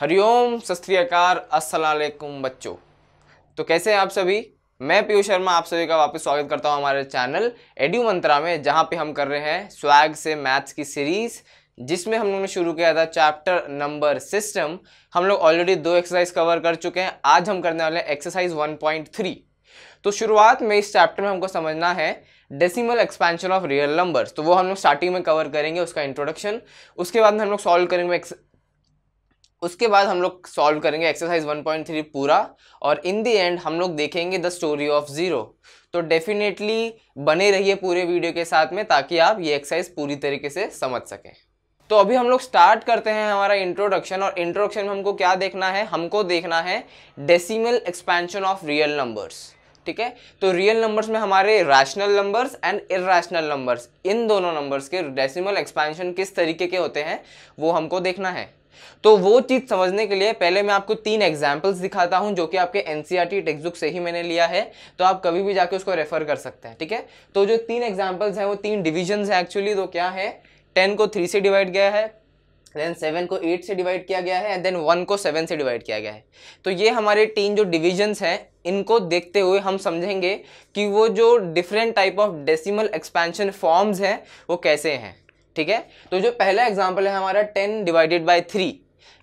हरिओम सस्त्रीकार असलकुम बच्चों तो कैसे हैं आप सभी मैं पीयूष शर्मा आप सभी का वापस स्वागत करता हूं हमारे चैनल एड्यू मंत्रा में जहां पे हम कर रहे हैं स्वैग से मैथ्स की सीरीज़ जिसमें हम लोगों ने शुरू किया था चैप्टर नंबर सिस्टम हम लोग ऑलरेडी दो एक्सरसाइज कवर कर चुके हैं आज हम करने वाले हैं एक्सरसाइज वन तो शुरुआत में इस चैप्टर में हमको समझना है decimal expansion of real numbers तो वो हम लोग स्टार्टिंग में कवर करेंगे उसका इंट्रोडक्शन उसके बाद में हम लोग सॉल्व करेंगे उसके बाद हम लोग सॉल्व करेंगे एक्सरसाइज 1.3 पूरा और इन दी एंड हम लोग देखेंगे द स्टोरी ऑफ ज़ीरो तो डेफिनेटली बने रहिए पूरे वीडियो के साथ में ताकि आप ये एक्सरसाइज पूरी तरीके से समझ सकें तो अभी हम लोग स्टार्ट करते हैं हमारा इंट्रोडक्शन और इंट्रोडक्शन में हमको क्या देखना है हमको देखना है decimal expansion of real numbers ठीक है तो रियल नंबर्स में हमारे rational numbers and irrational numbers इन दोनों नंबर्स के डेसिमल एक्सपेंशन किस तरीके के होते हैं वो हमको देखना है तो वो चीज़ समझने के लिए पहले मैं आपको तीन एग्जाम्पल्स दिखाता हूँ जो कि आपके एन सी e से ही मैंने लिया है तो आप कभी भी जाके उसको रेफर कर सकते हैं ठीक है तो जो तीन एग्जाम्पल्स हैं वो तीन डिविजन है एक्चुअली तो क्या है टेन को थ्री से डिवाइड गया है देन सेवन को एट से डिवाइड किया गया है एंड देन वन को सेवन से डिवाइड किया गया है तो ये हमारे तीन जो डिविजन्स हैं इनको देखते हुए हम समझेंगे कि वो जो different type of decimal expansion forms हैं वो कैसे हैं ठीक है तो जो पहला एग्जाम्पल है हमारा टेन डिवाइडेड बाई थ्री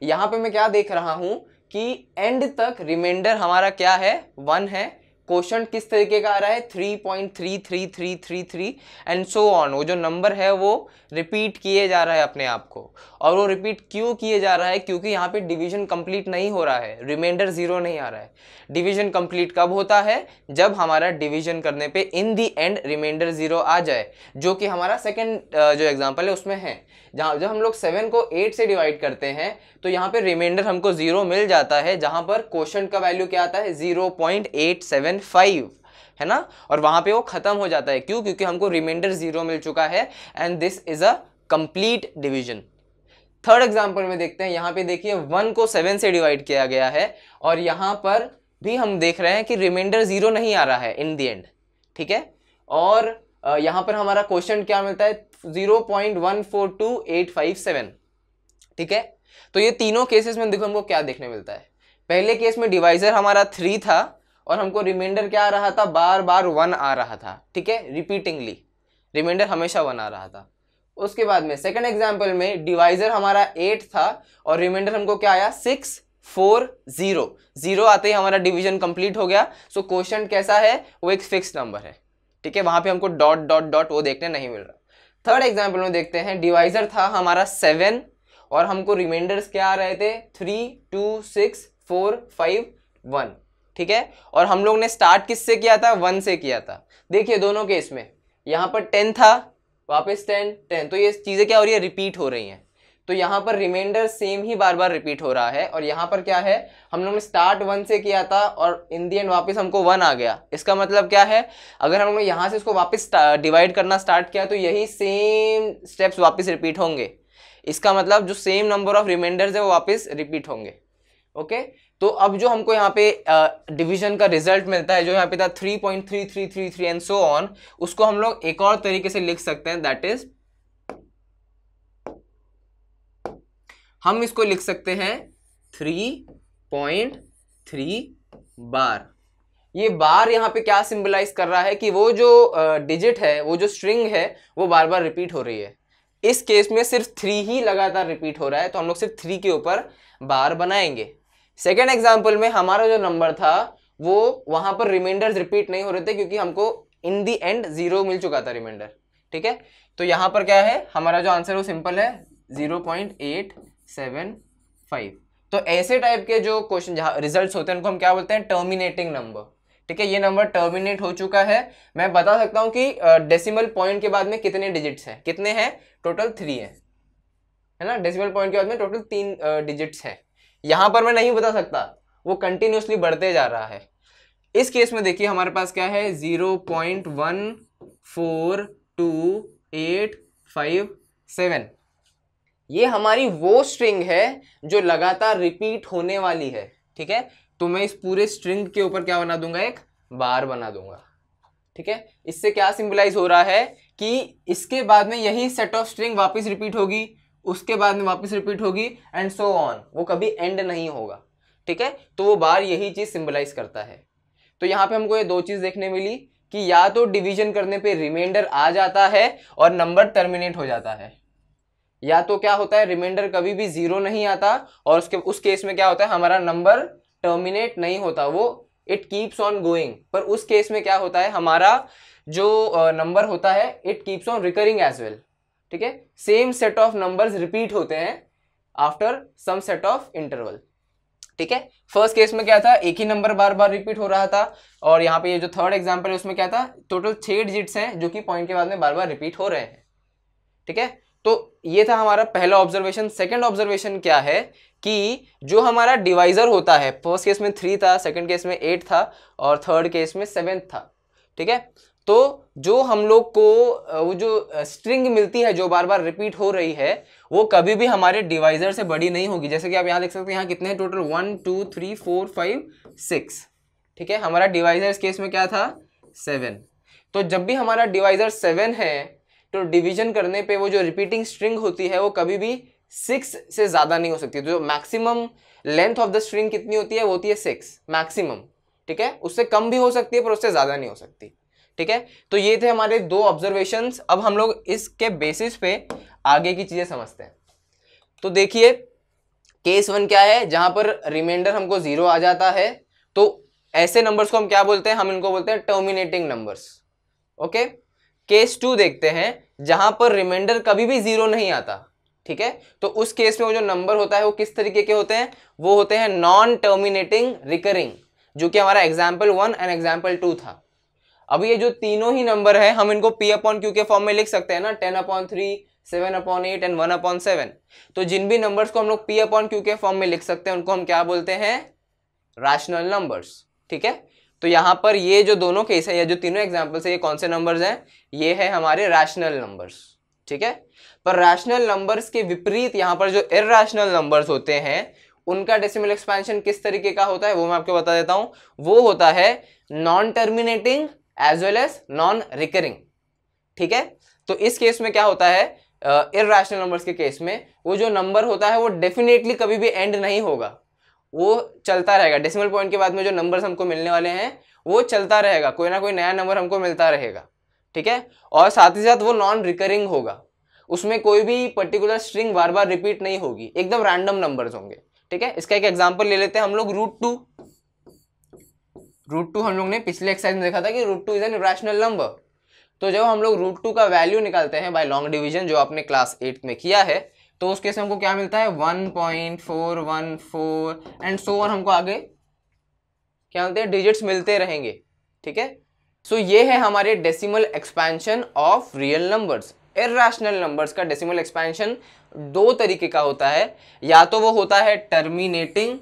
यहाँ पे मैं क्या देख रहा हूँ कि एंड तक रिमाइंडर हमारा क्या है वन है क्वेश्चन किस तरीके का आ रहा है three point three three three three three and so on वो जो नंबर है वो रिपीट किए जा रहा है अपने आप को और वो रिपीट क्यों किए जा रहा है क्योंकि यहाँ पे डिवीजन कंप्लीट नहीं हो रहा है रिमाइंडर जीरो नहीं आ रहा है डिवीजन कंप्लीट कब होता है जब हमारा डिवीजन करने पे in the end remainder zero आ जाए जो कि हमारा सेकेंड जो एग्जाम्पल है उसमें है जहाँ जब हम लोग सेवन को एट से डिवाइड करते हैं तो यहाँ पे रिमाइंडर हमको जीरो मिल जाता है जहाँ पर क्वेश्चन का वैल्यू क्या आता है zero point eight seven five है ना और वहाँ पे वो ख़त्म हो जाता है क्यों क्योंकि हमको रिमाइंडर जीरो मिल चुका है and this is a complete division third example में देखते हैं यहाँ पे देखिए वन को सेवन से डिवाइड किया गया है और यहाँ पर भी हम देख रहे हैं कि रिमाइंडर जीरो नहीं आ रहा है इन दी एंड ठीक है और यहाँ पर हमारा क्वेश्चन क्या मिलता है zero point one four two eight five seven ठीक है तो ये तीनों केसेस में देखो हमको क्या देखने मिलता है पहले केस में डिवाइजर हमारा थ्री था और हमको रिमाइंडर क्या आ रहा था बार बार वन आ रहा था ठीक है रिपीटिंगली रिमाइंडर हमेशा वन आ रहा था उसके बाद में सेकंड एग्जाम्पल में डिवाइजर हमारा एट था और रिमाइंडर हमको क्या आया सिक्स फोर जीरो जीरो आते ही हमारा डिवीजन कंप्लीट हो गया सो क्वेश्चन कैसा है वो एक फिक्स नंबर है ठीक है वहां पे हमको डॉट डॉट डॉट वो देखने नहीं मिल रहा थर्ड एग्जाम्पल में देखते हैं डिवाइजर था हमारा सेवन और हमको रिमाइंडर्स क्या आ रहे थे three two six four five one ठीक है और हम लोग ने स्टार्ट किससे किया था वन से किया था देखिए दोनों केस में यहाँ पर टेन था वापस टेन टेन तो ये चीज़ें क्या हो रही है रिपीट हो रही हैं तो यहाँ पर रिमाइंडर सेम ही बार बार रिपीट हो रहा है और यहाँ पर क्या है हम लोगों ने स्टार्ट वन से किया था और इन दी एंड वापस हमको वन आ गया इसका मतलब क्या है अगर हम लोगों ने यहाँ से इसको वापस डिवाइड करना स्टार्ट किया तो यही सेम स्टेप्स वापस रिपीट होंगे इसका मतलब जो सेम नंबर ऑफ रिमाइंडर्स है वो वापस रिपीट होंगे ओके तो अब जो हमको यहाँ पे डिवीजन का रिजल्ट मिलता है जो यहाँ पे था three point three three three three and so on उसको हम लोग एक और तरीके से लिख सकते हैं दैट इज हम इसको लिख सकते हैं थ्री पॉइंट थ्री बार ये बार यहाँ पे क्या सिंबलाइज कर रहा है कि वो जो डिजिट है वो जो स्ट्रिंग है वो बार बार रिपीट हो रही है इस केस में सिर्फ थ्री ही लगातार रिपीट हो रहा है तो हम लोग सिर्फ थ्री के ऊपर बार बनाएंगे सेकेंड एग्जाम्पल में हमारा जो नंबर था वो वहाँ पर रिमाइंडर रिपीट नहीं हो रहे थे क्योंकि हमको इन दी एंड जीरो मिल चुका था रिमाइंडर ठीक है तो यहाँ पर क्या है हमारा जो आंसर वो सिंपल है zero point eight seven five तो ऐसे टाइप के जो क्वेश्चन रिजल्ट्स होते हैं उनको हम क्या बोलते हैं टर्मिनेटिंग नंबर ठीक है ये नंबर टर्मिनेट हो चुका है मैं बता सकता हूँ कि डेसिमल uh, पॉइंट के बाद में कितने डिजिट्स हैं कितने हैं टोटल थ्री है है ना डेसिमल पॉइंट के बाद में टोटल तीन डिजिट्स है हैं यहाँ पर मैं नहीं बता सकता वो कंटिन्यूसली बढ़ते जा रहा है इस केस में देखिए हमारे पास क्या है zero point one four two eight five seven ये हमारी वो स्ट्रिंग है जो लगातार रिपीट होने वाली है ठीक है तो मैं इस पूरे स्ट्रिंग के ऊपर क्या बना दूंगा एक बार बना दूंगा ठीक है इससे क्या सिंबलाइज हो रहा है कि इसके बाद में यही सेट ऑफ स्ट्रिंग वापस रिपीट होगी उसके बाद में वापस रिपीट होगी एंड सो ऑन वो कभी एंड नहीं होगा ठीक है तो वो बार यही चीज़ सिंबलाइज करता है तो यहाँ पे हमको ये दो चीज़ देखने मिली कि या तो डिवीजन करने पे रिमाइंडर आ जाता है और नंबर टर्मिनेट हो जाता है या तो क्या होता है रिमाइंडर कभी भी जीरो नहीं आता और उसके उस केस में क्या होता है हमारा नंबर टर्मिनेट नहीं होता वो इट कीप्स ऑन गोइंग पर उस केस में क्या होता है हमारा जो नंबर होता है it keeps on recurring as well ठीक है same set of numbers repeat होते हैं after some set of interval ठीक है फर्स्ट केस में क्या था एक ही नंबर बार बार रिपीट हो रहा था और यहाँ पे ये जो थर्ड एग्जाम्पल है उसमें क्या था टोटल छह डिजिट्स हैं जो कि पॉइंट के बाद में बार बार रिपीट हो रहे हैं ठीक है तो ये था हमारा पहला ऑब्जर्वेशन सेकंड ऑब्जर्वेशन क्या है कि जो हमारा डिवाइजर होता है फर्स्ट केस में थ्री था सेकंड केस में एट था और थर्ड केस में सेवेंथ था ठीक है तो जो हम लोग को वो जो स्ट्रिंग मिलती है जो बार बार रिपीट हो रही है वो कभी भी हमारे डिवाइजर से बड़ी नहीं होगी जैसे कि आप यहाँ देख सकते हैं यहाँ कितने हैं total one two three four five six ठीक है हमारा डिवाइजर केस में क्या था सेवन तो जब भी हमारा डिवाइजर सेवन है तो डिवीजन करने पे वो जो रिपीटिंग स्ट्रिंग होती है वो कभी भी सिक्स से ज़्यादा नहीं हो सकती जो maximum length of the string कितनी होती है वो होती है सिक्स मैक्सिमम ठीक है उससे कम भी हो सकती है पर उससे ज़्यादा नहीं हो सकती ठीक है तो ये थे हमारे दो ऑब्जर्वेशंस अब हम लोग इसके बेसिस पे आगे की चीज़ें समझते हैं तो देखिए केस वन क्या है जहां पर रिमाइंडर हमको जीरो आ जाता है तो ऐसे नंबर्स को हम क्या बोलते हैं हम इनको बोलते हैं terminating numbers okay case two देखते हैं जहां पर रिमाइंडर कभी भी जीरो नहीं आता ठीक है तो उस केस में वो जो नंबर होता है वो किस तरीके के होते हैं वो होते हैं नॉन टर्मिनेटिंग रिकरिंग जो कि हमारा example one and example two था अब ये जो तीनों ही नंबर है हम इनको पी अपॉन क्यू के फॉर्म में लिख सकते हैं ना ten upon three seven upon eight and one upon seven तो जिन भी नंबर्स को हम लोग पी अपॉन क्यू के फॉर्म में लिख सकते हैं उनको हम क्या बोलते हैं रैशनल नंबर्स ठीक है तो यहाँ पर ये जो दोनों केस है या जो तीनों एग्जाम्पल्स है ये कौन से नंबर्स हैं ये है हमारे रैशनल नंबर्स ठीक है पर रैशनल नंबर्स के विपरीत यहाँ पर जो इरेशनल नंबर्स होते हैं उनका डेसिमल एक्सपेंशन किस तरीके का होता है वो मैं आपको बता देता हूँ वो होता है non terminating as well as non recurring ठीक है तो इस केस में क्या होता है इरेशनल uh, नंबर्स के केस में वो जो नंबर होता है वो डेफिनेटली कभी भी एंड नहीं होगा वो चलता रहेगा डेसिमल पॉइंट के बाद में जो नंबर्स हमको मिलने वाले हैं वो चलता रहेगा कोई ना कोई नया नंबर हमको मिलता रहेगा ठीक है और साथ ही साथ वो नॉन रिकरिंग होगा उसमें कोई भी पर्टिकुलर स्ट्रिंग बार बार रिपीट नहीं होगी एकदम रैंडम नंबर्स होंगे ठीक है इसका एक एग्जाम्पल ले लेते हैं हम लोग रूट टू रूट टू हम लोग ने पिछले एक्सरसाइज में देखा था कि root two is an rational number तो जब हम लोग रूट टू का वैल्यू निकालते हैं बाय लॉन्ग डिवीजन जो आपने क्लास एट में किया है तो उस केस में हमको क्या मिलता है one point four one four and so on हमको आगे क्या मिलते हैं डिजिट्स मिलते रहेंगे ठीक है सो so, ये है हमारे decimal expansion of real numbers irrational numbers का डेसिमल एक्सपेंशन दो तरीके का होता है या तो वो होता है टर्मिनेटिंग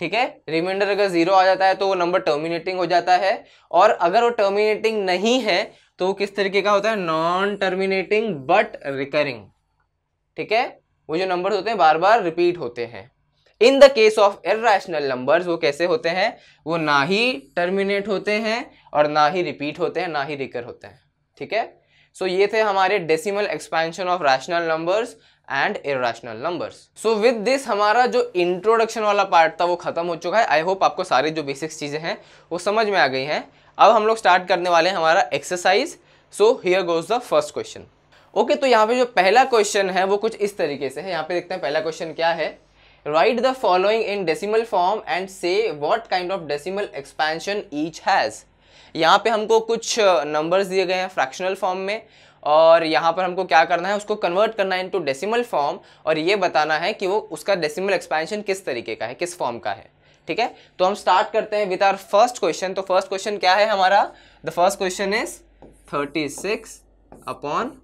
ठीक है रिमाइंडर अगर जीरो आ जाता है तो वो नंबर टर्मिनेटिंग हो जाता है और अगर वो टर्मिनेटिंग नहीं है तो वो किस तरीके का होता है नॉन टर्मिनेटिंग बट रिकरिंग ठीक है वो जो नंबर्स होते हैं बार बार रिपीट होते हैं in the case of irrational numbers वो कैसे होते हैं वो ना ही टर्मिनेट होते हैं और ना ही रिपीट होते हैं ना ही रिकर होते हैं ठीक है सो so, ये थे हमारे decimal expansion of rational numbers and irrational numbers so with this हमारा जो इंट्रोडक्शन वाला पार्ट था वो खत्म हो चुका है आई होप आपको सारी जो बेसिक्स चीज़ें हैं वो समझ में आ गई हैं अब हम लोग स्टार्ट करने वाले हैं हमारा exercise so here goes the first question okay तो यहाँ पे जो पहला क्वेश्चन है वो कुछ इस तरीके से है यहाँ पे देखते हैं पहला क्वेश्चन क्या है write the following in decimal form and say what kind of decimal expansion each has यहाँ पे हमको कुछ नंबर्स दिए गए हैं फ्रैक्शनल फॉर्म में और यहाँ पर हमको क्या करना है उसको कन्वर्ट करना है इनटू डेसिमल फॉर्म और ये बताना है कि वो उसका डेसिमल एक्सपेंशन किस तरीके का है किस फॉर्म का है ठीक है तो हम स्टार्ट करते हैं विद आर फर्स्ट क्वेश्चन तो फर्स्ट क्वेश्चन क्या है हमारा the first question is thirty six upon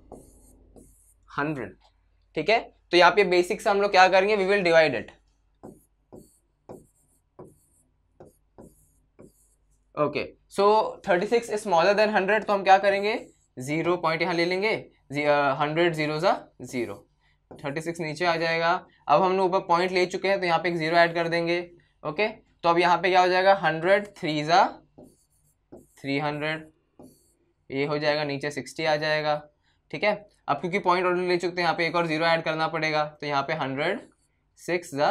hundred ठीक है तो यहाँ पे बेसिक से हम लोग क्या करेंगे we will divide it okay so thirty six is smaller than hundred तो हम क्या करेंगे जीरो पॉइंट यहाँ ले लेंगे हंड्रेड जीरो ज़ा जीरो थर्टी सिक्स नीचे आ जाएगा अब हम लोग ऊपर पॉइंट ले चुके हैं तो यहाँ पे एक जीरो ऐड कर देंगे ओके okay? तो अब यहाँ पे क्या हो जाएगा हंड्रेड थ्री ज़ा थ्री हंड्रेड ये हो जाएगा नीचे सिक्सटी आ जाएगा ठीक है अब क्योंकि पॉइंट ऑर्डर ले चुके हैं यहाँ पे एक और जीरो ऐड करना पड़ेगा तो यहाँ पे हंड्रेड सिक्स द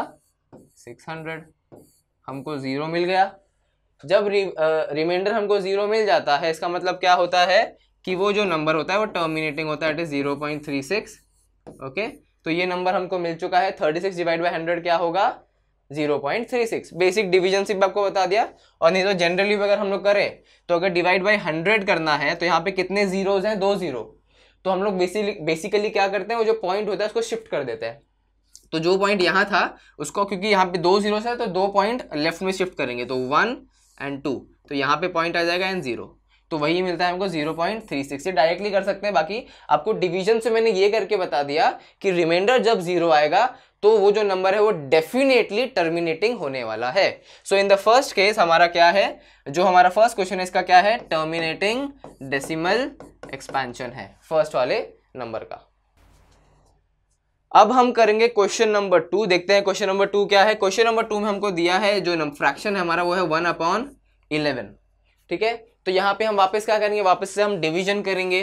सिक्स हंड्रेड हमको ज़ीरो मिल गया जब रि, रिमाइंडर हमको ज़ीरो मिल जाता है इसका मतलब क्या होता है कि वो जो नंबर होता है वो टर्मिनेटिंग होता है it is zero point three six okay तो ये नंबर हमको मिल चुका है thirty six divide by hundred क्या होगा zero point three six basic division सिर्फ आपको बता दिया और नहीं तो जनरली अगर हम लोग करें तो अगर डिवाइड बाई हंड्रेड करना है तो यहाँ पे कितने जीरोज हैं दो जीरो तो हम लोग बेसिकली बेसिकली क्या करते हैं वो जो पॉइंट होता है उसको शिफ्ट कर देते हैं तो जो पॉइंट यहाँ था उसको क्योंकि यहाँ पे दो जीरो है तो दो पॉइंट लेफ्ट में शिफ्ट करेंगे तो वन एंड टू तो यहाँ पे पॉइंट आ जाएगा एंड जीरो तो वही मिलता है हमको zero point three six directly कर सकते हैं बाकी आपको डिवीजन से मैंने ये करके बता दिया कि रिमाइंडर जब जीरो आएगा तो वो जो नंबर है वो डेफिनेटली टर्मिनेटिंग होने वाला है so in the first case हमारा क्या है जो हमारा फर्स्ट क्वेश्चन है इसका क्या है टर्मिनेटिंग डेसिमल एक्सपेंशन है फर्स्ट वाले नंबर का अब हम करेंगे क्वेश्चन नंबर टू देखते हैं क्वेश्चन नंबर टू क्या है क्वेश्चन नंबर टू में हमको दिया है जो फ्रैक्शन है हमारा वो है वन अपॉन इलेवन ठीक है तो यहाँ पे हम वापस क्या करेंगे वापस से हम डिवीजन करेंगे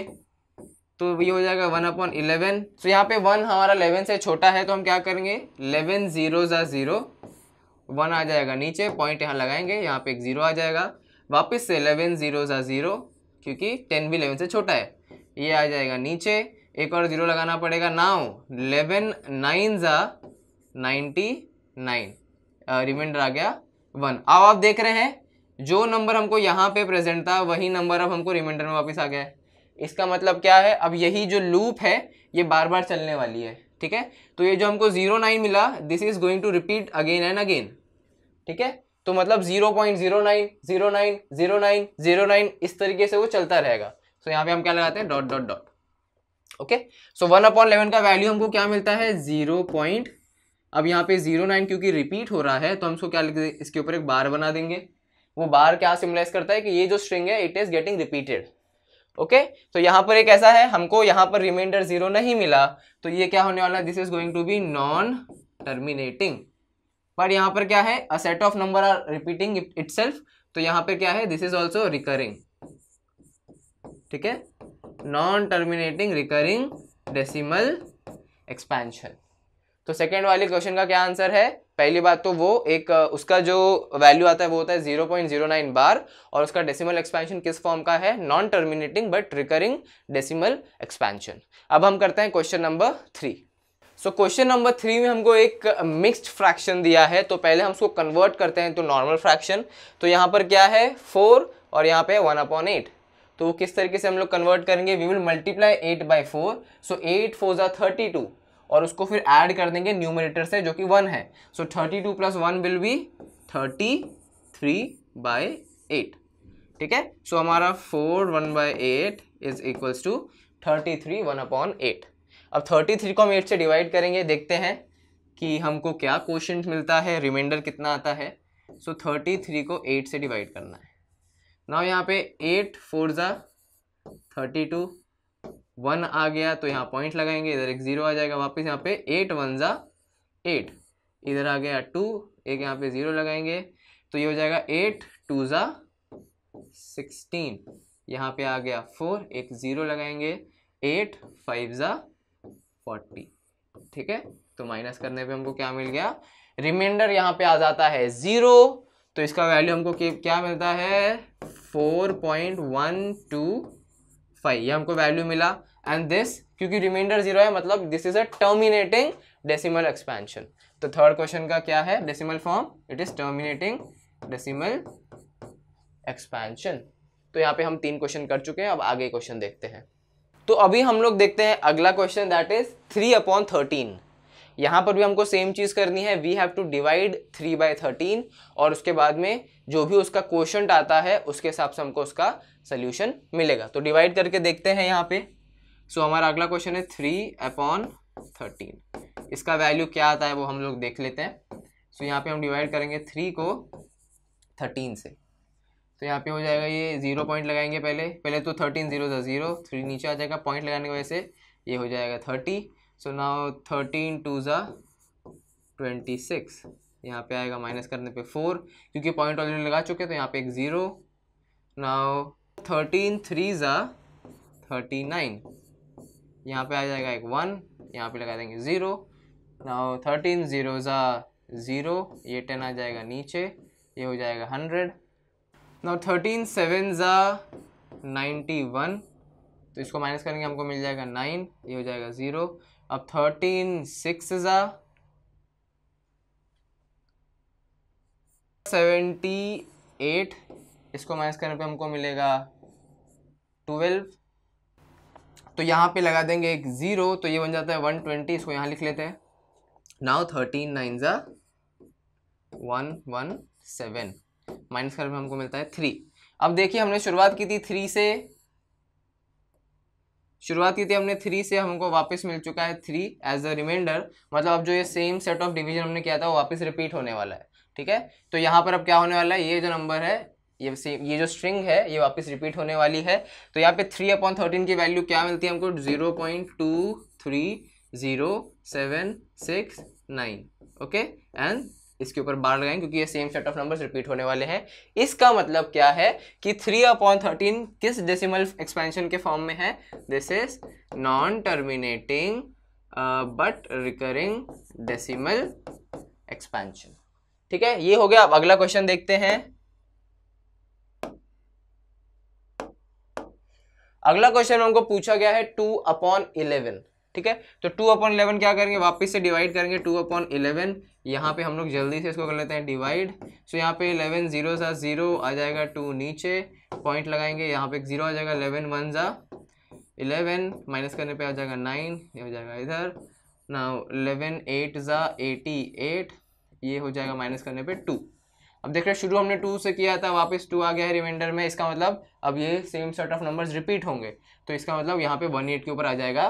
तो ये हो जाएगा वन अपॉन इलेवन तो यहाँ पे वन हमारा इलेवन से छोटा है तो हम क्या करेंगे इलेवन जीरो ज़ा ज़ीरो वन आ जाएगा नीचे पॉइंट यहाँ लगाएंगे यहाँ पे एक ज़ीरो आ जाएगा वापस से इलेवन ज़ीरो ज़ा ज़ीरो क्योंकि टेन भी इलेवन से छोटा है ये आ जाएगा नीचे एक और ज़ीरो लगाना पड़ेगा नाउ इलेवन नाइन ज़ा नाइन्टी नाइन रिमाइंडर आ गया वन अब आप देख रहे हैं जो नंबर हमको यहाँ पे प्रेजेंट था वही नंबर अब हमको रिमाइंडर में वापस आ गया है इसका मतलब क्या है अब यही जो लूप है ये बार बार चलने वाली है ठीक है तो ये जो हमको जीरो नाइन मिला this is going to repeat again and again ठीक है तो मतलब zero point zero nine zero nine zero nine zero nine इस तरीके से वो चलता रहेगा सो so, यहाँ पे हम क्या लगाते हैं dot dot dot okay so one upon eleven का वैल्यू हमको क्या मिलता है जीरो पॉइंट अब यहाँ पे जीरो नाइन क्योंकि रिपीट हो रहा है तो हम इसको क्या लिख इसके ऊपर एक बार बना देंगे वो बार क्या सिमलाइज करता है कि ये जो स्ट्रिंग है it is getting repeated okay तो यहाँ पर एक ऐसा है हमको यहाँ पर रिमाइंडर जीरो नहीं मिला तो ये क्या होने वाला है this is going to be non terminating पर यहाँ पर क्या है a set of number are repeating it तो यहाँ पर क्या है दिस इज ऑल्सो रिकरिंग ठीक है non terminating recurring decimal expansion तो सेकेंड वाले क्वेश्चन का क्या आंसर है पहली बात तो वो एक उसका जो वैल्यू आता है वो होता है zero point zero nine bar और उसका डेसिमल एक्सपेंशन किस फॉर्म का है non terminating but recurring decimal expansion अब हम करते हैं question number three so question number three में हमको एक मिक्स्ड फ्रैक्शन दिया है तो पहले हम उसको कन्वर्ट करते हैं तो नॉर्मल फ्रैक्शन तो यहाँ पर क्या है फोर और यहाँ पे वन अपॉन एट तो वो किस तरीके से हम लोग कन्वर्ट करेंगे we will multiply eight by four so eight four ज़ा थर्टी टू और उसको फिर ऐड कर देंगे न्यूमरेटर से जो कि वन है so thirty two plus one will be thirty three by eight ठीक है सो हमारा four one by eight is equals to thirty three one upon eight अब थर्टी थ्री को हम एट से डिवाइड करेंगे देखते हैं कि हमको क्या क्वेश्चन मिलता है रिमाइंडर कितना आता है सो थर्टी थ्री को एट से डिवाइड करना है ना यहाँ पे एट फोर ज़ा थर्टी टू वन आ गया तो यहाँ पॉइंट लगाएंगे इधर एक ज़ीरो आ जाएगा वापस यहाँ पे एट वन ज़ा एट इधर आ गया टू एक यहाँ पे ज़ीरो लगाएंगे तो ये हो जाएगा एट टू ज़ा सिक्सटीन यहाँ पे आ गया फोर एक ज़ीरो लगाएंगे एट फाइव ज़ा फोर्टी ठीक है तो माइनस करने पे हमको क्या मिल गया रिमाइंडर यहाँ पे आ जाता है ज़ीरो तो इसका वैल्यू हमको क्या मिलता है four point one two five ये हमको वैल्यू मिला एंड दिस क्योंकि रिमाइंडर जीरो है मतलब this is a terminating decimal expansion तो थर्ड क्वेश्चन का क्या है decimal form it is terminating decimal expansion तो यहाँ पे हम तीन क्वेश्चन कर चुके हैं अब आगे क्वेश्चन देखते हैं तो अभी हम लोग देखते हैं अगला question that is three upon thirteen यहाँ पर भी हमको सेम चीज़ करनी है we have to divide three by thirteen और उसके बाद में जो भी उसका क्वेश्चन आता है उसके हिसाब से हमको उसका सोल्यूशन मिलेगा तो डिवाइड करके देखते हैं यहाँ पे सो हमारा अगला क्वेश्चन है थ्री अपॉन थर्टीन इसका वैल्यू क्या आता है वो हम लोग देख लेते हैं सो यहाँ पे हम डिवाइड करेंगे थ्री को थर्टीन से तो यहाँ पे हो जाएगा ये ज़ीरो पॉइंट लगाएंगे पहले पहले तो थर्टीन ज़ीरो था ज़ीरो थ्री नीचे आ जाएगा पॉइंट लगाने की वजह से ये हो जाएगा thirty so now thirteen two ज़ा ट्वेंटी सिक्स यहाँ पे आएगा माइनस करने पे फोर क्योंकि पॉइंट ऑलरेडी लगा चुके हैं तो यहाँ पे एक ज़ीरो नाओ थर्टीन थ्री ज़ा थर्टी नाइन यहाँ पे आ जाएगा एक वन यहाँ पे लगा देंगे ज़ीरो नाउ थर्टीन ज़ीरो ज़ा ज़ीरो ये टेन आ जाएगा नीचे ये हो जाएगा हंड्रेड नाउ थर्टीन सेवन ज़ा नाइन्टी वन तो इसको माइनस करेंगे हमको मिल जाएगा नाइन ये हो जाएगा ज़ीरो अब थर्टीन सिक्स ज़ा सेवेंटी एट इसको माइनस करने पे हमको मिलेगा ट्वेल्व तो यहाँ पे लगा देंगे एक ज़ीरो तो ये बन जाता है वन ट्वेंटी इसको यहाँ लिख लेते हैं नाउ थर्टीन नाइन ज़ा वन वन सेवन माइनस कर हमको मिलता है थ्री अब देखिए हमने शुरुआत की थी थ्री से शुरुआत की थी हमने थ्री से हमको वापस मिल चुका है थ्री एज अ रिमाइंडर मतलब अब जो ये सेम सेट ऑफ डिवीजन हमने किया था वो वापस रिपीट होने वाला है ठीक है तो यहाँ पर अब क्या होने वाला है ये जो नंबर है ये ये जो स्ट्रिंग है ये वापस रिपीट होने वाली है तो यहाँ पे थ्री अपॉन थर्टीन की वैल्यू क्या मिलती है हमको zero point two three zero seven six nine okay and इसके ऊपर बार लगाएंगे क्योंकि ये same set of numbers repeat होने वाले हैं इसका मतलब क्या है कि थ्री अपॉन थर्टीन किस डेसिमल एक्सपेंशन के फॉर्म में है this is non terminating but recurring decimal expansion ठीक है ये हो गया अब अगला क्वेश्चन देखते हैं अगला क्वेश्चन हमको पूछा गया है टू अपॉन इलेवन ठीक है तो टू अपॉन इलेवन क्या करेंगे वापस से डिवाइड करेंगे टू अपॉन इलेवन यहाँ पे हम लोग जल्दी से इसको कर लेते हैं डिवाइड सो यहाँ पे इलेवन जीरो सा जीरो आ जाएगा टू नीचे पॉइंट लगाएंगे यहाँ पे जीरो आ जाएगा इलेवन वन सा इलेवन माइनस करने पे आ जाएगा नाइन ये हो जाएगा इधर ना इलेवन एट ज़ा एटी एट ये हो जाएगा माइनस करने पर टू अब देख रहे शुरू हमने टू से किया था वापस टू आ गया है रिमाइंडर में इसका मतलब अब ये same set of numbers repeat होंगे तो इसका मतलब यहाँ पे वन एट के ऊपर आ जाएगा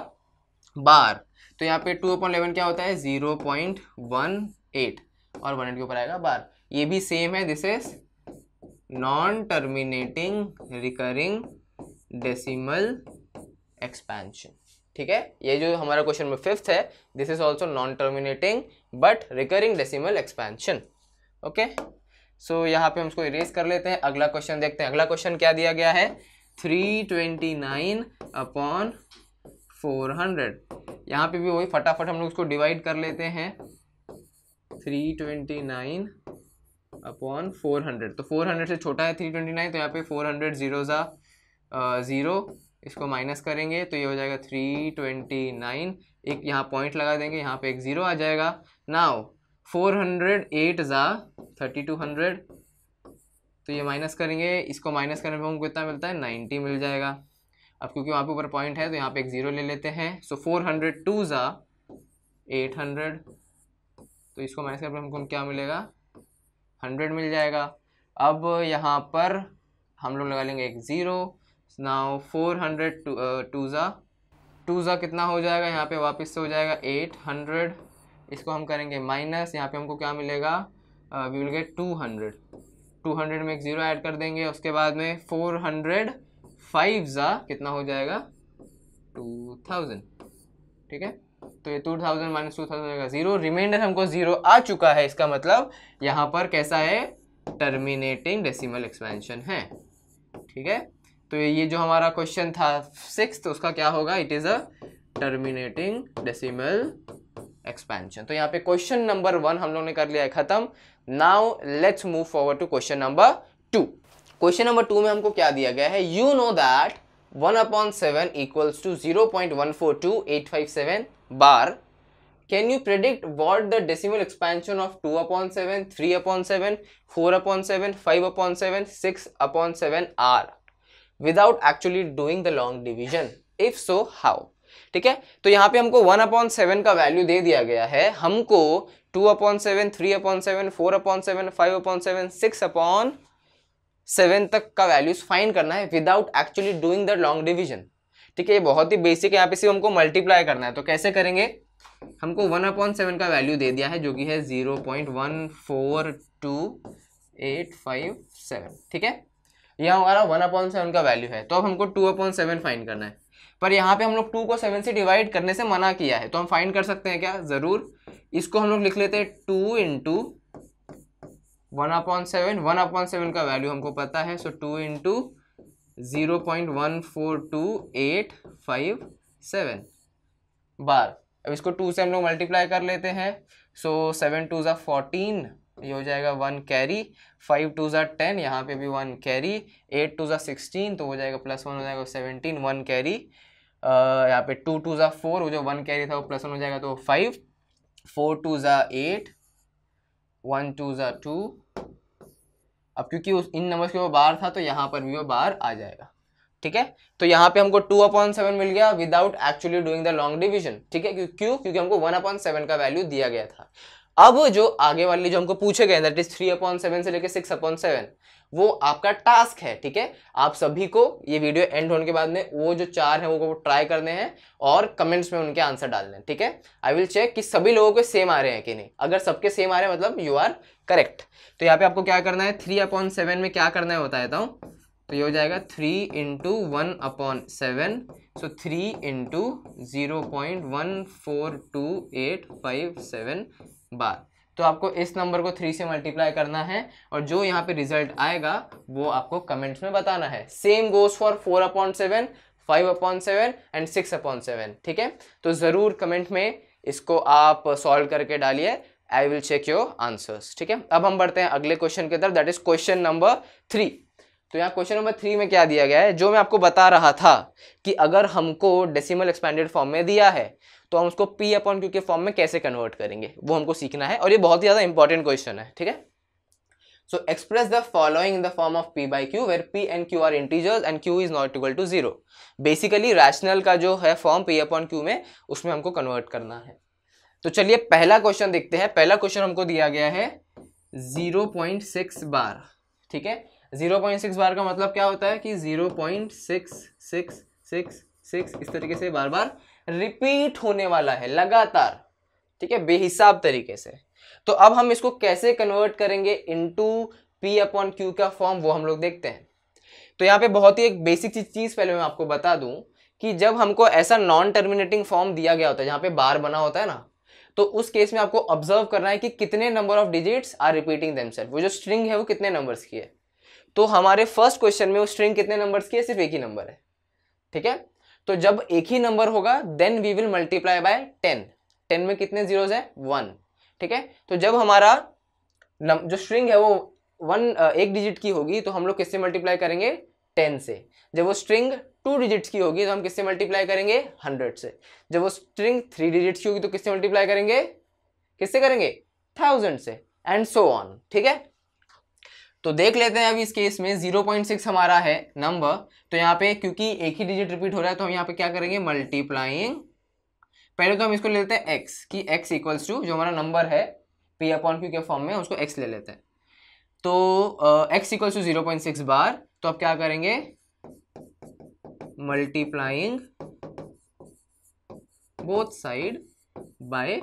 बार तो यहाँ पे टू अपॉइंट इलेवन क्या होता है ज़ीरो पॉइंट वन एट और वन एट के ऊपर आएगा बार ये भी सेम है this is non terminating recurring decimal expansion ठीक है ये जो हमारा क्वेश्चन नंबर फिफ्थ है this is also non terminating but recurring decimal expansion okay okay? So so, यहाँ पे हम उसको इरेज कर लेते हैं अगला क्वेश्चन देखते हैं अगला क्वेश्चन क्या दिया गया है three twenty nine upon four hundred यहाँ पे भी वही फटाफट हम लोग उसको डिवाइड कर लेते हैं three twenty nine upon four hundred तो फोर हंड्रेड से छोटा है थ्री ट्वेंटी नाइन तो यहाँ पे फोर हंड्रेड ज़ीरो ज़ा ज़ीरो इसको माइनस करेंगे तो ये हो जाएगा थ्री ट्वेंटी नाइन एक यहाँ पॉइंट लगा देंगे यहाँ पे एक ज़ीरो आ जाएगा नाउ फोर हंड्रेड एट ज़ा थर्टी टू हंड्रेड तो ये माइनस करेंगे इसको माइनस करने पर हमको कितना मिलता है नाइन्टी मिल जाएगा अब क्योंकि वहाँ पे ऊपर पॉइंट है तो यहाँ पे एक ज़ीरो ले लेते हैं सो फोर हंड्रेड टू ज़ा एट हंड्रेड तो इसको माइनस करने पर हमको क्या मिलेगा हंड्रेड मिल जाएगा अब यहाँ पर हम लोग लगा लेंगे एक ज़ीरो ना फोर हंड्रेड टू ज़ा टू ज़ा कितना हो जाएगा यहाँ पे वापस से हो जाएगा एट हंड्रेड इसको हम करेंगे माइनस यहाँ पे हमको क्या मिलेगा we will get two hundred two hundred में एक ज़ीरो ऐड कर देंगे उसके बाद में फोर हंड्रेड फाइव ज़ा कितना हो जाएगा टू थाउजेंड ठीक है तो ये two thousand minus two thousand का ज़ीरो रिमाइंडर हमको ज़ीरो आ चुका है इसका मतलब यहाँ पर कैसा है टर्मिनेटिंग डेसिमल एक्सपेंशन है ठीक है तो ये जो हमारा क्वेश्चन था सिक्स तो उसका क्या होगा it is a terminating decimal expansion तो यहाँ पे क्वेश्चन नंबर वन हम लोग ने कर लिया है खत्म now let's move forward to question number two question number two में हमको क्या दिया गया है you know that one upon seven equals to zero point one four two eight five seven bar can you predict what the decimal expansion of two upon seven three upon seven four upon seven five upon seven six upon seven are without actually doing the long division if so how ठीक है तो यहाँ पे हमको one upon seven का value दे दिया गया है हमको two upon seven three upon seven four upon seven five upon seven six upon seven तक का वैल्यूज फाइंड करना है without actually doing the long division ठीक है ये बहुत ही बेसिक है यहाँ पे सिर्फ हमको मल्टीप्लाई करना है तो कैसे करेंगे हमको वन अपॉइंट सेवन का वैल्यू दे दिया है जो कि है zero point one four two eight five seven ठीक है यह हमारा वन अपॉइंट सेवन का वैल्यू है तो अब हमको टू अपॉइंट सेवन फाइंड करना है पर यहाँ पे हम लोग टू को सेवन से डिवाइड करने से मना किया है तो हम फाइंड कर सकते हैं क्या ज़रूर इसको हम लोग लिख लेते हैं two into one upon seven one upon seven का वैल्यू हमको पता है so two into zero point one four two eight five seven bar अब इसको टू से हम लोग मल्टीप्लाई कर लेते हैं सो सेवन टू ज़ा फोर्टीन ये हो जाएगा वन कैरी फाइव टू ज़ा टेन यहाँ पे भी वन कैरी एट टू ज़ा सिक्सटीन तो हो जाएगा प्लस वन हो जाएगा सेवनटीन वन कैरी यहाँ पे टू टू ज़ा फोर वो जो वन कैरी था वो प्लस वन हो जाएगा तो फाइव फोर टू ज़ा एट वन टू ज़ा टू अब क्योंकि उस इन नंबर्स के वो बार था तो यहाँ पर भी वो बार आ जाएगा ठीक है तो यहाँ पे हमको टू अपॉइंट सेवन मिल गया without actually doing the long division ठीक है क्यों क्योंकि हमको वन अपॉइंट सेवन का वैल्यू दिया गया था अब जो आगे वाली जो हमको पूछे गए that is three upon seven से लेकर सिक्स अपॉइंट सेवन वो आपका टास्क है ठीक है आप सभी को ये वीडियो एंड होने के बाद में वो जो चार हैं वो ट्राई करने हैं और कमेंट्स में उनके आंसर डालने हैं ठीक है आई विल चेक कि सभी लोगों के सेम आ रहे हैं कि नहीं अगर सबके सेम आ रहे हैं मतलब यू आर करेक्ट तो यहाँ पे आपको क्या करना है थ्री अपॉन सेवन में क्या करना है बता देता हूँ तो ये हो जाएगा three into one upon seven so three into zero point one four two eight five seven bar तो आपको इस नंबर को थ्री से मल्टीप्लाई करना है और जो यहाँ पे रिजल्ट आएगा वो आपको कमेंट्स में बताना है same goes for four upon seven five upon seven and six upon seven ठीक है तो ज़रूर कमेंट में इसको आप सॉल्व करके डालिए I will check your answers ठीक है अब हम बढ़ते हैं अगले क्वेश्चन की तरफ that is question number three तो यहाँ क्वेश्चन नंबर थ्री में क्या दिया गया है जो मैं आपको बता रहा था कि अगर हमको डेसिमल एक्सपेंडेड फॉर्म में दिया है तो हम उसको पी अपॉन क्यू के फॉर्म में कैसे कन्वर्ट करेंगे वो हमको सीखना है और ये बहुत ही ज़्यादा इंपॉर्टेंट क्वेश्चन है ठीक है so express the following in the form of P by Q where P and Q are integers and Q is not equal to zero basically rational का जो है फॉर्म पी अपॉन क्यू में उसमें हमको convert करना है तो चलिए पहला क्वेश्चन देखते हैं पहला क्वेश्चन हमको दिया गया है जीरो पॉइंट सिक्स बार ठीक है जीरो पॉइंट सिक्स बार का मतलब क्या होता है कि zero point six six six six इस तरीके से बार बार रिपीट होने वाला है लगातार ठीक है बेहिसाब तरीके से तो अब हम इसको कैसे कन्वर्ट करेंगे इनटू पी अपॉन क्यू का फॉर्म वो हम लोग देखते हैं तो यहाँ पे बहुत ही एक बेसिक चीज़ पहले मैं आपको बता दूँ कि जब हमको ऐसा नॉन टर्मिनेटिंग फॉर्म दिया गया होता है जहाँ पे बार बना होता है ना तो उस केस में आपको ऑब्जर्व करना है कि कितने number of digits are repeating themselves वो जो स्ट्रिंग है वो कितने नंबर्स की है तो हमारे फर्स्ट क्वेश्चन में वो स्ट्रिंग कितने नंबर्स की है सिर्फ एक ही नंबर है ठीक है तो जब एक ही नंबर होगा then we will multiply by ten ten में कितने जीरोज है वन ठीक है तो जब हमारा जो स्ट्रिंग है वो वन एक डिजिट की होगी तो हम लोग किससे मल्टीप्लाई करेंगे टेन से जब वो स्ट्रिंग टू डिजिट्स की होगी तो हम किससे मल्टीप्लाई करेंगे हंड्रेड से जब वो स्ट्रिंग थ्री डिजिट्स की होगी तो किससे मल्टीप्लाई करेंगे किससे करेंगे थाउजेंड से एंड सो ऑन ठीक है तो देख लेते हैं अब इस केस में जीरो पॉइंट सिक्स हमारा है नंबर तो यहाँ पे क्योंकि एक ही डिजिट रिपीट हो रहा है तो हम यहाँ पे क्या करेंगे मल्टीप्लाइंग पहले तो हम इसको ले लेते हैं एक्स कि एक्स इक्वल्स टू जो हमारा नंबर है पी अपॉन क्यू के फॉर्म में उसको एक्स ले लेते हैं तो x equals to zero point six bar तो अब क्या करेंगे multiplying both side by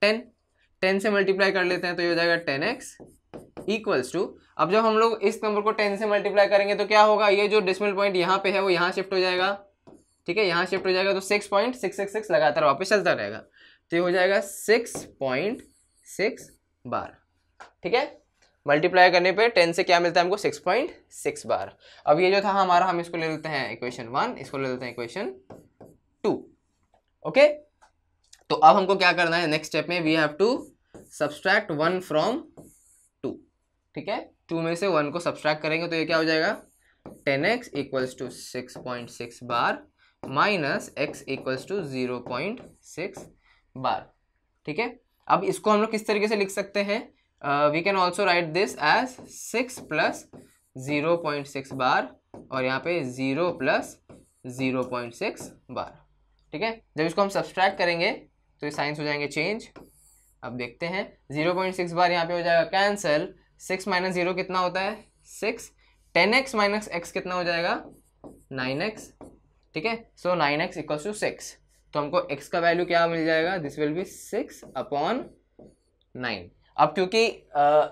ten ten से मल्टीप्लाई कर लेते हैं तो ये हो जाएगा टेन एक्स इक्वल्स टू अब जब हम लोग इस नंबर को टेन से मल्टीप्लाई करेंगे तो क्या होगा ये जो डिसमिल पॉइंट यहाँ पे है वो यहाँ शिफ्ट हो जाएगा ठीक है यहाँ शिफ्ट हो जाएगा तो six point six six six लगातार वापस चलता रहेगा तो ये हो जाएगा सिक्स पॉइंट सिक्स बार ठीक है मल्टीप्लाई करने पे टेन से क्या मिलता है हमको सिक्स पॉइंट सिक्स बार अब ये जो था हमारा हम इसको ले लेते हैं इक्वेशन वन इसको ले लेते हैं इक्वेशन टू ओके तो अब हमको क्या करना है नेक्स्ट स्टेप में we have to subtract one from ठीक है टू में से वन को सब्सट्रैक्ट करेंगे तो ये क्या हो जाएगा ten x equals to six point six bar minus x equals to zero point six bar ठीक है अब इसको हम लोग किस तरीके से लिख सकते हैं we can also write this as six plus zero point six bar और यहाँ पे zero plus zero point six bar ठीक है जब इसको हम सब्सट्रैक्ट करेंगे तो ये साइंस हो जाएंगे चेंज अब देखते हैं ज़ीरो पॉइंट सिक्स बार यहाँ पे हो जाएगा कैंसल सिक्स माइनस जीरो कितना होता है six ten x minus x कितना हो जाएगा नाइन एक्स ठीक है सो नाइन एक्स इक्व टू सिक्स तो हमको एक्स का वैल्यू क्या मिल जाएगा this will be six upon nine अब क्योंकि आ,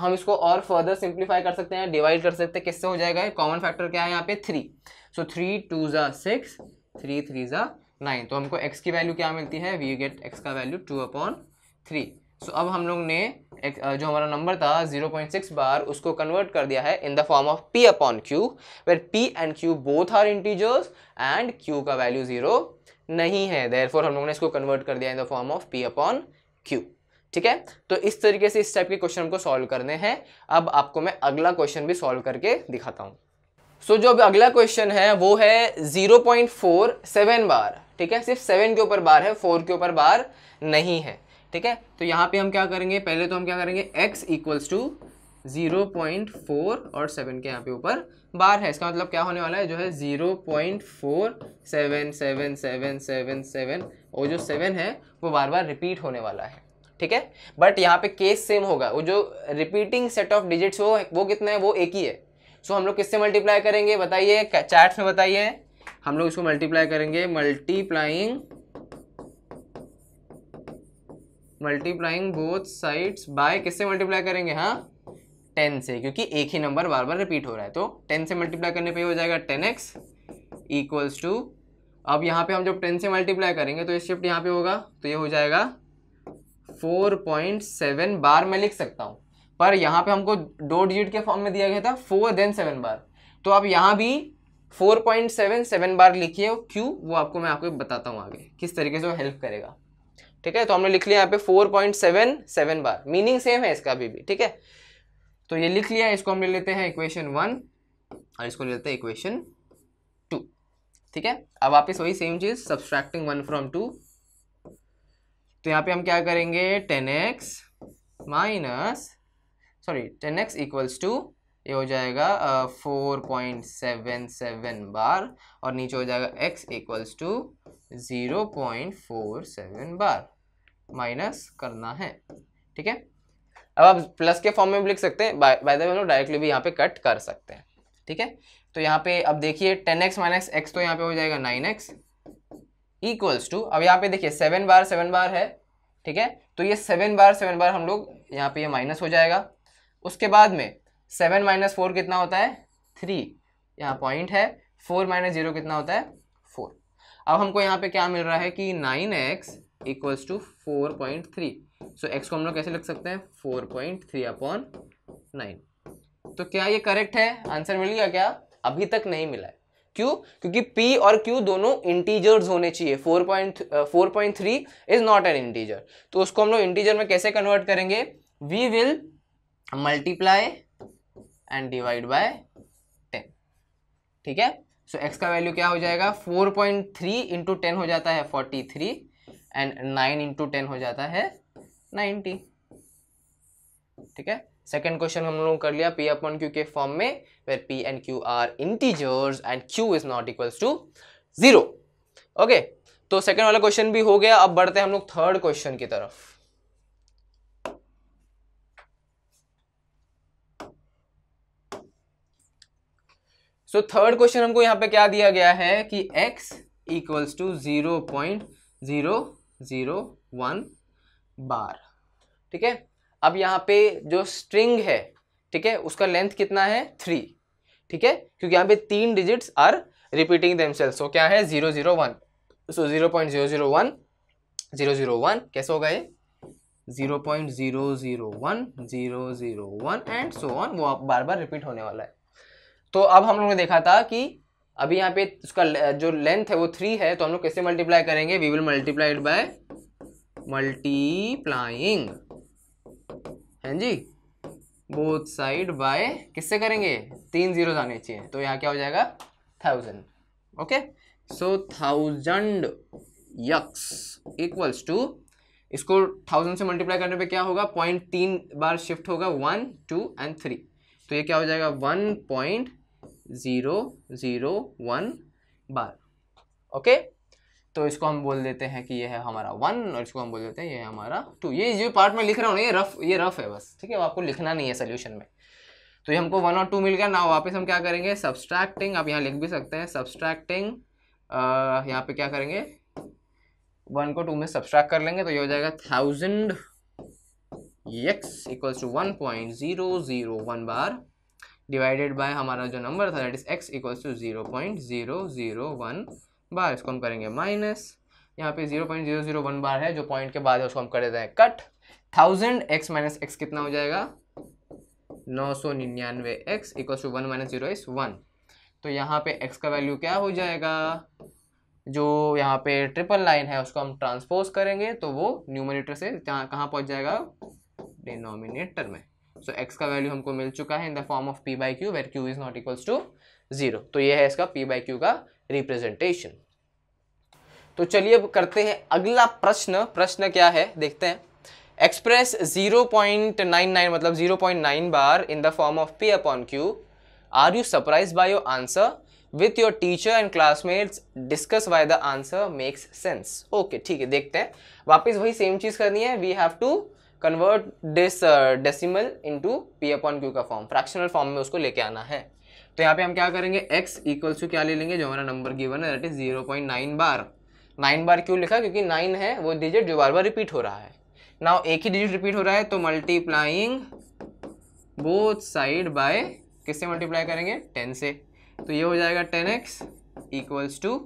हम इसको और फर्दर सिंप्लीफाई कर सकते हैं डिवाइड कर सकते हैं किससे हो जाएगा कॉमन फैक्टर क्या है यहाँ पे थ्री सो थ्री टू ज़ा सिक्स थ्री थ्री ज़ा नाइन तो हमको एक्स की वैल्यू क्या मिलती है वी गेट एक्स का value two upon three so अब हम लोग ने एक जो हमारा नंबर था 0.6 बार उसको कन्वर्ट कर दिया है in the form of p upon q where p and q both are integers and q का वैल्यू जीरो नहीं है देयरफॉर हम लोगों ने इसको कन्वर्ट कर दिया in the form of p upon q ठीक है तो इस तरीके से इस टाइप के क्वेश्चन को सॉल्व करने हैं अब आपको मैं अगला क्वेश्चन भी सॉल्व करके दिखाता हूँ सो so, जो अब अगला क्वेश्चन है वो है 0.47 बार ठीक है सिर्फ सेवन के ऊपर बार है फोर के ऊपर बार नहीं है ठीक है तो यहाँ पे हम क्या करेंगे पहले तो हम क्या करेंगे x equals to zero point four और सेवन के यहाँ पे ऊपर बार है इसका मतलब क्या होने वाला है जो है zero point four seven seven seven seven seven और जो सेवन है वो बार बार रिपीट होने वाला है ठीक है बट यहाँ पे केस सेम होगा वो जो रिपीटिंग सेट ऑफ डिजिट्स वो वो कितना है वो एक ही है सो so, हम लोग किससे मल्टीप्लाई करेंगे बताइए चैट्स में बताइए हम लोग इसको मल्टीप्लाई करेंगे multiplying multiplying both sides by किससे मल्टीप्लाई करेंगे हाँ टेन से क्योंकि एक ही नंबर बार बार रिपीट हो रहा है तो टेन से मल्टीप्लाई करने पे हो जाएगा टेन एक्स इक्वल्स टू अब यहाँ पे हम जब टेन से मल्टीप्लाई करेंगे तो ये शिफ्ट यहाँ पे होगा तो ये हो जाएगा फोर पॉइंट सेवन बार मैं लिख सकता हूँ पर यहाँ पे हमको दो डिजिट के फॉर्म में दिया गया था फोर देन सेवन बार तो आप यहाँ भी four point seven seven bar लिखिए क्यों वो आपको मैं आपको बताता हूँ आगे किस तरीके से वो हेल्प करेगा ठीक है तो हमने लिख लिया यहाँ पे four point seven seven bar meaning same है इसका अभी भी ठीक है तो ये लिख लिया इसको हम ले लेते हैं इक्वेशन वन और इसको ले लेते हैं इक्वेशन टू ठीक है अब वापिस वही सेम चीज़ सब्सट्रैक्टिंग वन फ्रॉम टू तो यहाँ पे हम क्या करेंगे ten x minus sorry ten x equals to ये हो जाएगा four point seven seven bar और नीचे हो जाएगा x equals to zero point four seven bar minus करना है ठीक है अब आप प्लस के फॉर्म में भी लिख सकते हैं बाय द वे लोग डायरेक्टली भी यहाँ पे कट कर सकते हैं ठीक है तो यहाँ पे अब देखिए टेन एक्स माइनस एक्स तो यहाँ पे हो जाएगा नाइन एक्स इक्वल्स टू अब यहाँ पे देखिए सेवन बार सेवन बार है ठीक है तो ये सेवन बार सेवन बार हम लोग यहाँ पे ये माइनस हो जाएगा उसके बाद में सेवन माइनस फोर कितना होता है थ्री यहाँ पॉइंट है फोर माइनस जीरो कितना होता है फोर अब हमको यहाँ पे क्या मिल रहा है कि nine x equals to four point three so x को हम लोग कैसे लिख सकते हैं four point three upon nine तो क्या ये करेक्ट है आंसर मिल गया क्या अभी तक नहीं मिला है क्यों क्योंकि p और q दोनों इंटीजर्स होने चाहिए 4.4.3 इज नॉट एन इंटीजर तो उसको हम लोग इंटीजर में कैसे कन्वर्ट करेंगे we will multiply and divide by 10 ठीक है सो so, x का वैल्यू क्या हो जाएगा 4.3 पॉइंट थ्री इंटू टेन हो जाता है 43 एंड नाइन इंटू टेन हो जाता है नाइन्टी ठीक है सेकेंड क्वेश्चन हम लोग कर लिया पी अपॉन क्यू के फॉर्म में where P and Q are integers and Q is not equals to zero okay तो सेकेंड वाला क्वेश्चन भी हो गया अब बढ़ते हैं हम लोग थर्ड क्वेश्चन की तरफ सो थर्ड क्वेश्चन हमको यहां पे क्या दिया गया है कि x equals to zero point zero zero one bar ठीक है अब यहाँ पे जो स्ट्रिंग है ठीक है उसका लेंथ कितना है थ्री ठीक है क्योंकि यहाँ पे तीन digits are repeating themselves क्या है zero zero one so zero point zero zero one zero zero one कैसे होगा ये zero point zero zero one zero zero one and so on वो बार बार रिपीट होने वाला है तो अब हम लोगों ने देखा था कि अभी यहाँ पे उसका जो लेंथ है वो थ्री है तो हम लोग कैसे मल्टीप्लाई करेंगे we will multiplied by multiplying हैं जी बोथ साइड बाय किससे करेंगे तीन जीरो आने चाहिए तो यहाँ क्या हो जाएगा thousand okay so thousand x equals to इसको थाउजेंड से मल्टीप्लाई करने पे क्या होगा पॉइंट तीन बार शिफ्ट होगा वन टू एंड थ्री तो ये क्या हो जाएगा one point zero zero one bar okay तो इसको हम बोल देते हैं कि ये है हमारा वन और इसको हम बोल देते हैं ये है हमारा टू ये जो पार्ट में लिख रहा हूँ ना ये रफ ये रफ है बस ठीक है आपको लिखना नहीं है सोल्यूशन में तो ये हमको वन और टू मिल गया ना वापस हम क्या करेंगे सब्सट्रैक्टिंग आप यहाँ लिख भी सकते हैं सब्सट्रैक्टिंग यहाँ पे क्या करेंगे वन को टू में सब्सट्रैक्ट कर लेंगे तो ये हो जाएगा thousand x equals to one point zero zero one bar divided by हमारा जो नंबर था that is x equals to zero point zero zero one bar इसको हम करेंगे माइनस यहाँ पे zero point zero zero one bar है जो पॉइंट के बाद है उसको हम कर देते हैं cut thousand x minus x कितना हो जाएगा नौ सौ निन्यानवे x equals to one minus zero is one तो यहाँ पे एक्स का वैल्यू क्या हो जाएगा जो यहाँ पे ट्रिपल लाइन है उसको हम ट्रांसपोज करेंगे तो वो न्यूमिनेटर से कहाँ पहुँच जाएगा डिनोमिनेटर में सो so, एक्स का वैल्यू हमको मिल चुका है in the form of p by Q where q is not equals to zero तो ये है इसका p बाई क्यू का रिप्रेजेंटेशन तो चलिए अब करते हैं अगला प्रश्न प्रश्न क्या है देखते हैं एक्सप्रेस 0.99 मतलब 0.9 bar in the form of p upon q are you surprised by your answer with your teacher and classmates discuss by the answer makes sense okay ठीक है देखते हैं वापस वही सेम चीज़ करनी है we have to convert this decimal into P upon Q का फॉर्म फ्रैक्शनल फॉर्म में उसको लेके आना है तो यहाँ पे हम क्या करेंगे एक्स इक्वल्स टू क्या ले लेंगे जो हमारा नंबर गिवन है that is zero point nine bar nine bar क्यों लिखा क्योंकि नाइन है वो डिजिट जो बार बार रिपीट हो रहा है नाउ एक ही डिजिट रिपीट हो रहा है तो मल्टीप्लाइंग बोथ साइड बाय किससे मल्टीप्लाई करेंगे टेन से तो ये हो जाएगा ten x equals to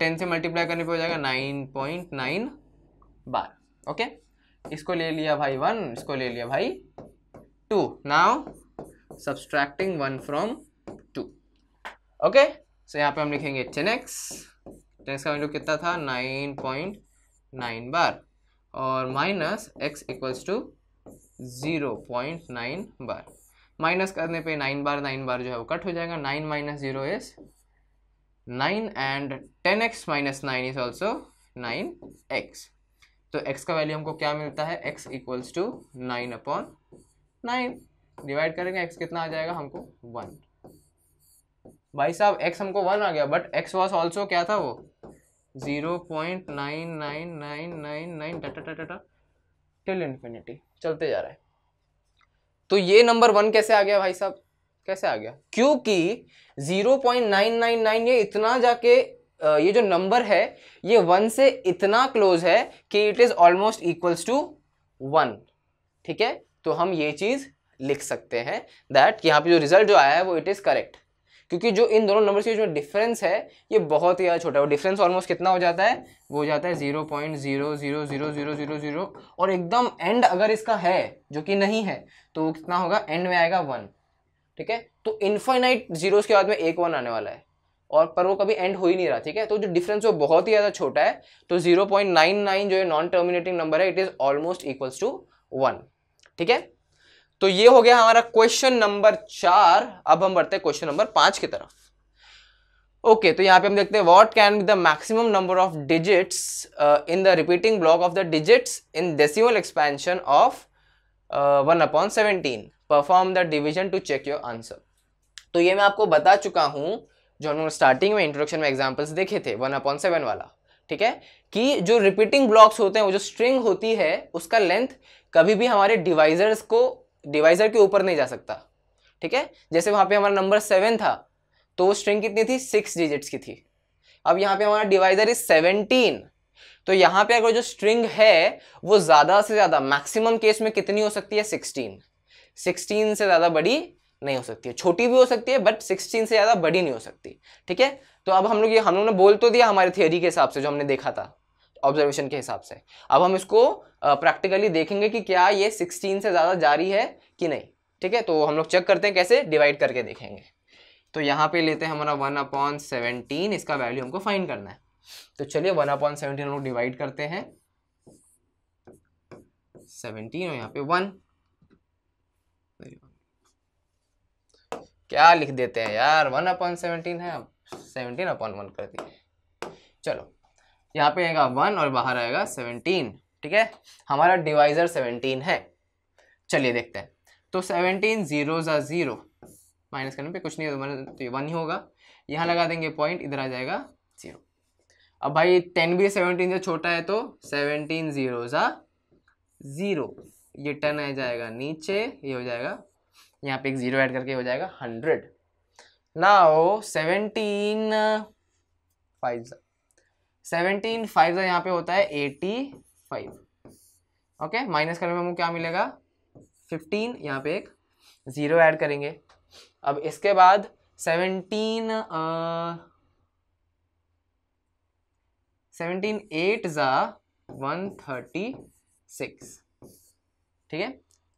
ten से मल्टीप्लाई करने पे हो जाएगा nine point nine bar okay इसको ले लिया भाई वन इसको ले लिया भाई two now subtracting one from two okay so यहाँ पे हम लिखेंगे टेन एक्स टेन एक्स का वैल्यू कितना था नाइन पॉइंट नाइन बार और minus x equals to zero point nine bar minus करने पे नाइन बार नाइन बार जो है वो कट हो जाएगा nine minus zero is nine and ten x minus nine is also nine x तो x का वैल्यू हमको क्या मिलता है x equals to nine upon nine divide करेंगे x कितना आ जाएगा हमको वन भाई साहब x हमको वन आ गया बट x वॉज ऑल्सो क्या था वो zero point nine nine nine nine nine टाटा टाटा टाटा टिल इन्फिनिटी चलते जा रहा है तो ये नंबर वन कैसे आ गया भाई साहब कैसे आ गया क्योंकि zero point nine nine nine ये इतना जाके ये जो नंबर है ये वन से इतना क्लोज है कि it is almost equals to one ठीक है तो हम ये चीज़ लिख सकते हैं दैट यहाँ पे जो रिजल्ट जो आया है वो इट इज़ करेक्ट क्योंकि जो इन दोनों नंबर्स के जो डिफरेंस है ये बहुत ही ज़्यादा छोटा है डिफरेंस ऑलमोस्ट कितना हो जाता है वो हो जाता है zero point zero zero zero zero zero zero और एकदम एंड अगर इसका है जो कि नहीं है तो कितना होगा एंड में आएगा वन ठीक है तो इन्फाइनाइट जीरोस के बाद में एक वन आने वाला है और पर वो कभी एंड हो ही नहीं रहा ठीक है तो जो डिफरेंस वो बहुत ही ज़्यादा छोटा है तो 0.99 जो है नॉन टर्मिनेटिंग नंबर है it is almost equals to one ठीक है तो ये हो गया हमारा क्वेश्चन नंबर चार अब हम बढ़ते हैं क्वेश्चन नंबर पाँच की तरफ ओके okay, तो यहाँ पे हम देखते हैं what can be the maximum number of digits in the repeating block of the digits in decimal expansion of one upon seventeen perform the division to check your answer तो ये मैं आपको बता चुका हूँ जो हम लोग स्टार्टिंग में इंट्रोडक्शन में एग्जाम्पल्स देखे थे वन अपॉन सेवन वाला ठीक है कि जो रिपीटिंग ब्लॉक्स होते हैं वो जो स्ट्रिंग होती है उसका लेंथ कभी भी हमारे डिवाइजर्स को डिवाइजर के ऊपर नहीं जा सकता ठीक है जैसे वहाँ पे हमारा नंबर सेवन था तो वो स्ट्रिंग कितनी थी सिक्स डिजिट्स की थी अब यहाँ पे हमारा डिवाइजर इज सेवनटीन तो यहाँ पे अगर जो स्ट्रिंग है वो ज़्यादा से ज़्यादा मैक्सिमम केस में कितनी हो सकती है सिक्सटीन सिक्सटीन से ज़्यादा बड़ी नहीं हो सकती है छोटी भी हो सकती है बट सिक्सटीन से ज़्यादा बड़ी नहीं हो सकती ठीक है तो अब हम लोग ये हम लोग ने बोल तो दिया हमारे थियोरी के हिसाब से जो हमने देखा था ऑब्जर्वेशन के हिसाब से अब हम इसको प्रैक्टिकली देखेंगे कि क्या ये सिक्सटीन से ज़्यादा जारी है कि नहीं ठीक है तो हम लोग चेक करते हैं कैसे डिवाइड करके देखेंगे तो यहाँ पे लेते हैं हमारा वन अपॉन सेवनटीन इसका वैल्यू हमको फाइंड करना है तो चलिए वन अपॉन सेवनटीन हम लोग डिवाइड करते हैं सेवनटीन और यहाँ पे वन क्या लिख देते हैं यार वन अपॉन सेवनटीन है अब सेवनटीन अपॉन वन कर दिए चलो यहाँ पे आएगा वन और बाहर आएगा सेवनटीन ठीक है हमारा डिवाइजर सेवनटीन है चलिए देखते हैं तो सेवनटीन जीरो ज़ा ज़ीरो माइनस करने पे कुछ नहीं होगा मतलब तो वन ही होगा यहाँ लगा देंगे पॉइंट इधर आ जाएगा जीरो अब भाई टेन भी सेवनटीन से छोटा है तो सेवनटीन जीरो ज़ा ज़ीरो ये टेन आ जाएगा नीचे ये हो जाएगा यहाँ पे एक ज़ीरो ऐड करके हो जाएगा हंड्रेड नाओ सेवनटीन फाइव सेवनटीन फाइव यहाँ पे होता है एटी फाइव ओके माइनस करने में हमको क्या मिलेगा फिफ्टीन यहाँ पे एक ज़ीरो ऐड करेंगे अब इसके बाद सेवनटीन सेवनटीन एट ज़ा वन थर्टी सिक्स ठीक है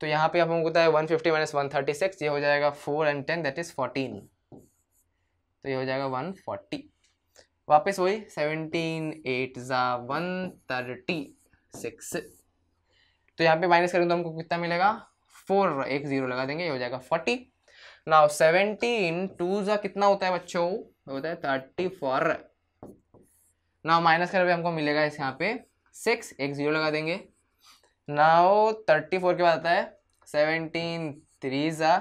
तो यहाँ पे आप हमको बताया one fifty minus one thirty six ये हो जाएगा four and ten that is fourteen तो ये हो जाएगा वन फोर्टी वापस वही सेवनटीन एट ज़ा वन थर्टी सिक्स तो यहाँ पे माइनस करेंगे तो हमको कितना मिलेगा फोर एक ज़ीरो लगा देंगे ये हो जाएगा फोर्टी नाउ सेवनटीन टू ज़ा कितना होता है बच्चों होता है थर्टी फोर नाउ माइनस करके हमको मिलेगा इस यहाँ पे सिक्स एक ज़ीरो लगा देंगे नाउ थर्टी फोर के बाद आता है सेवनटीन थ्री ज़ा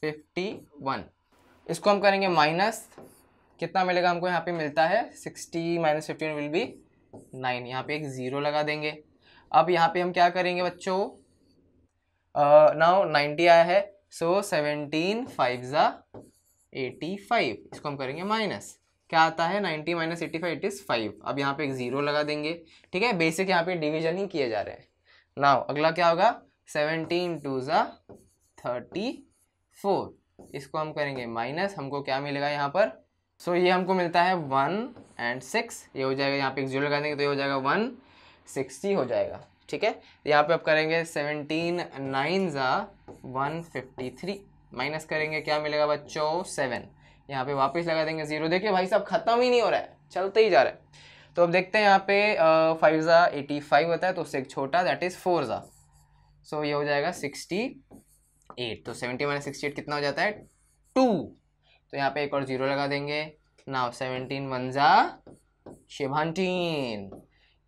फिफ्टी वन इसको हम करेंगे माइनस कितना मिलेगा हमको यहाँ पे मिलता है sixty minus fifteen will be nine यहाँ पे एक ज़ीरो लगा देंगे अब यहाँ पे हम क्या करेंगे बच्चों नाउ नाइन्टी आया है सो सेवनटीन फाइव ज़ा एटी फाइव इसको हम करेंगे माइनस क्या आता है ninety minus eighty five it is five अब यहाँ पे एक ज़ीरो लगा देंगे ठीक है बेसिक यहाँ पे डिवीजन ही किए जा रहे हैं नाउ अगला क्या होगा सेवनटीन टू ज़ा थर्टी फोर इसको हम करेंगे माइनस हमको क्या मिलेगा यहाँ पर सो so, ये हमको मिलता है वन एंड सिक्स ये हो जाएगा यहाँ पे एक जीरो लगा देंगे तो ये हो जाएगा वन सिक्सटी हो जाएगा ठीक है यहाँ पे अब करेंगे सेवनटीन नाइन ज़ा वन फिफ्टी थ्री माइनस करेंगे क्या मिलेगा बच्चों सेवन यहाँ पे वापस लगा देंगे ज़ीरो देखिए भाई साहब ख़त्म ही नहीं हो रहा है चलते ही जा रहा है तो अब देखते हैं यहाँ पे फाइव ज़ा एटी फाइव होता है तो उससे एक छोटा दैट इज़ फोर ज़ा सो ये हो जाएगा सिक्सटी एट तो सेवेंटी माइनस सिक्सटी एट कितना हो जाता है टू तो यहाँ पे एक और ज़ीरो लगा देंगे नाव सेवनटीन वन ज़ा सेवनटीन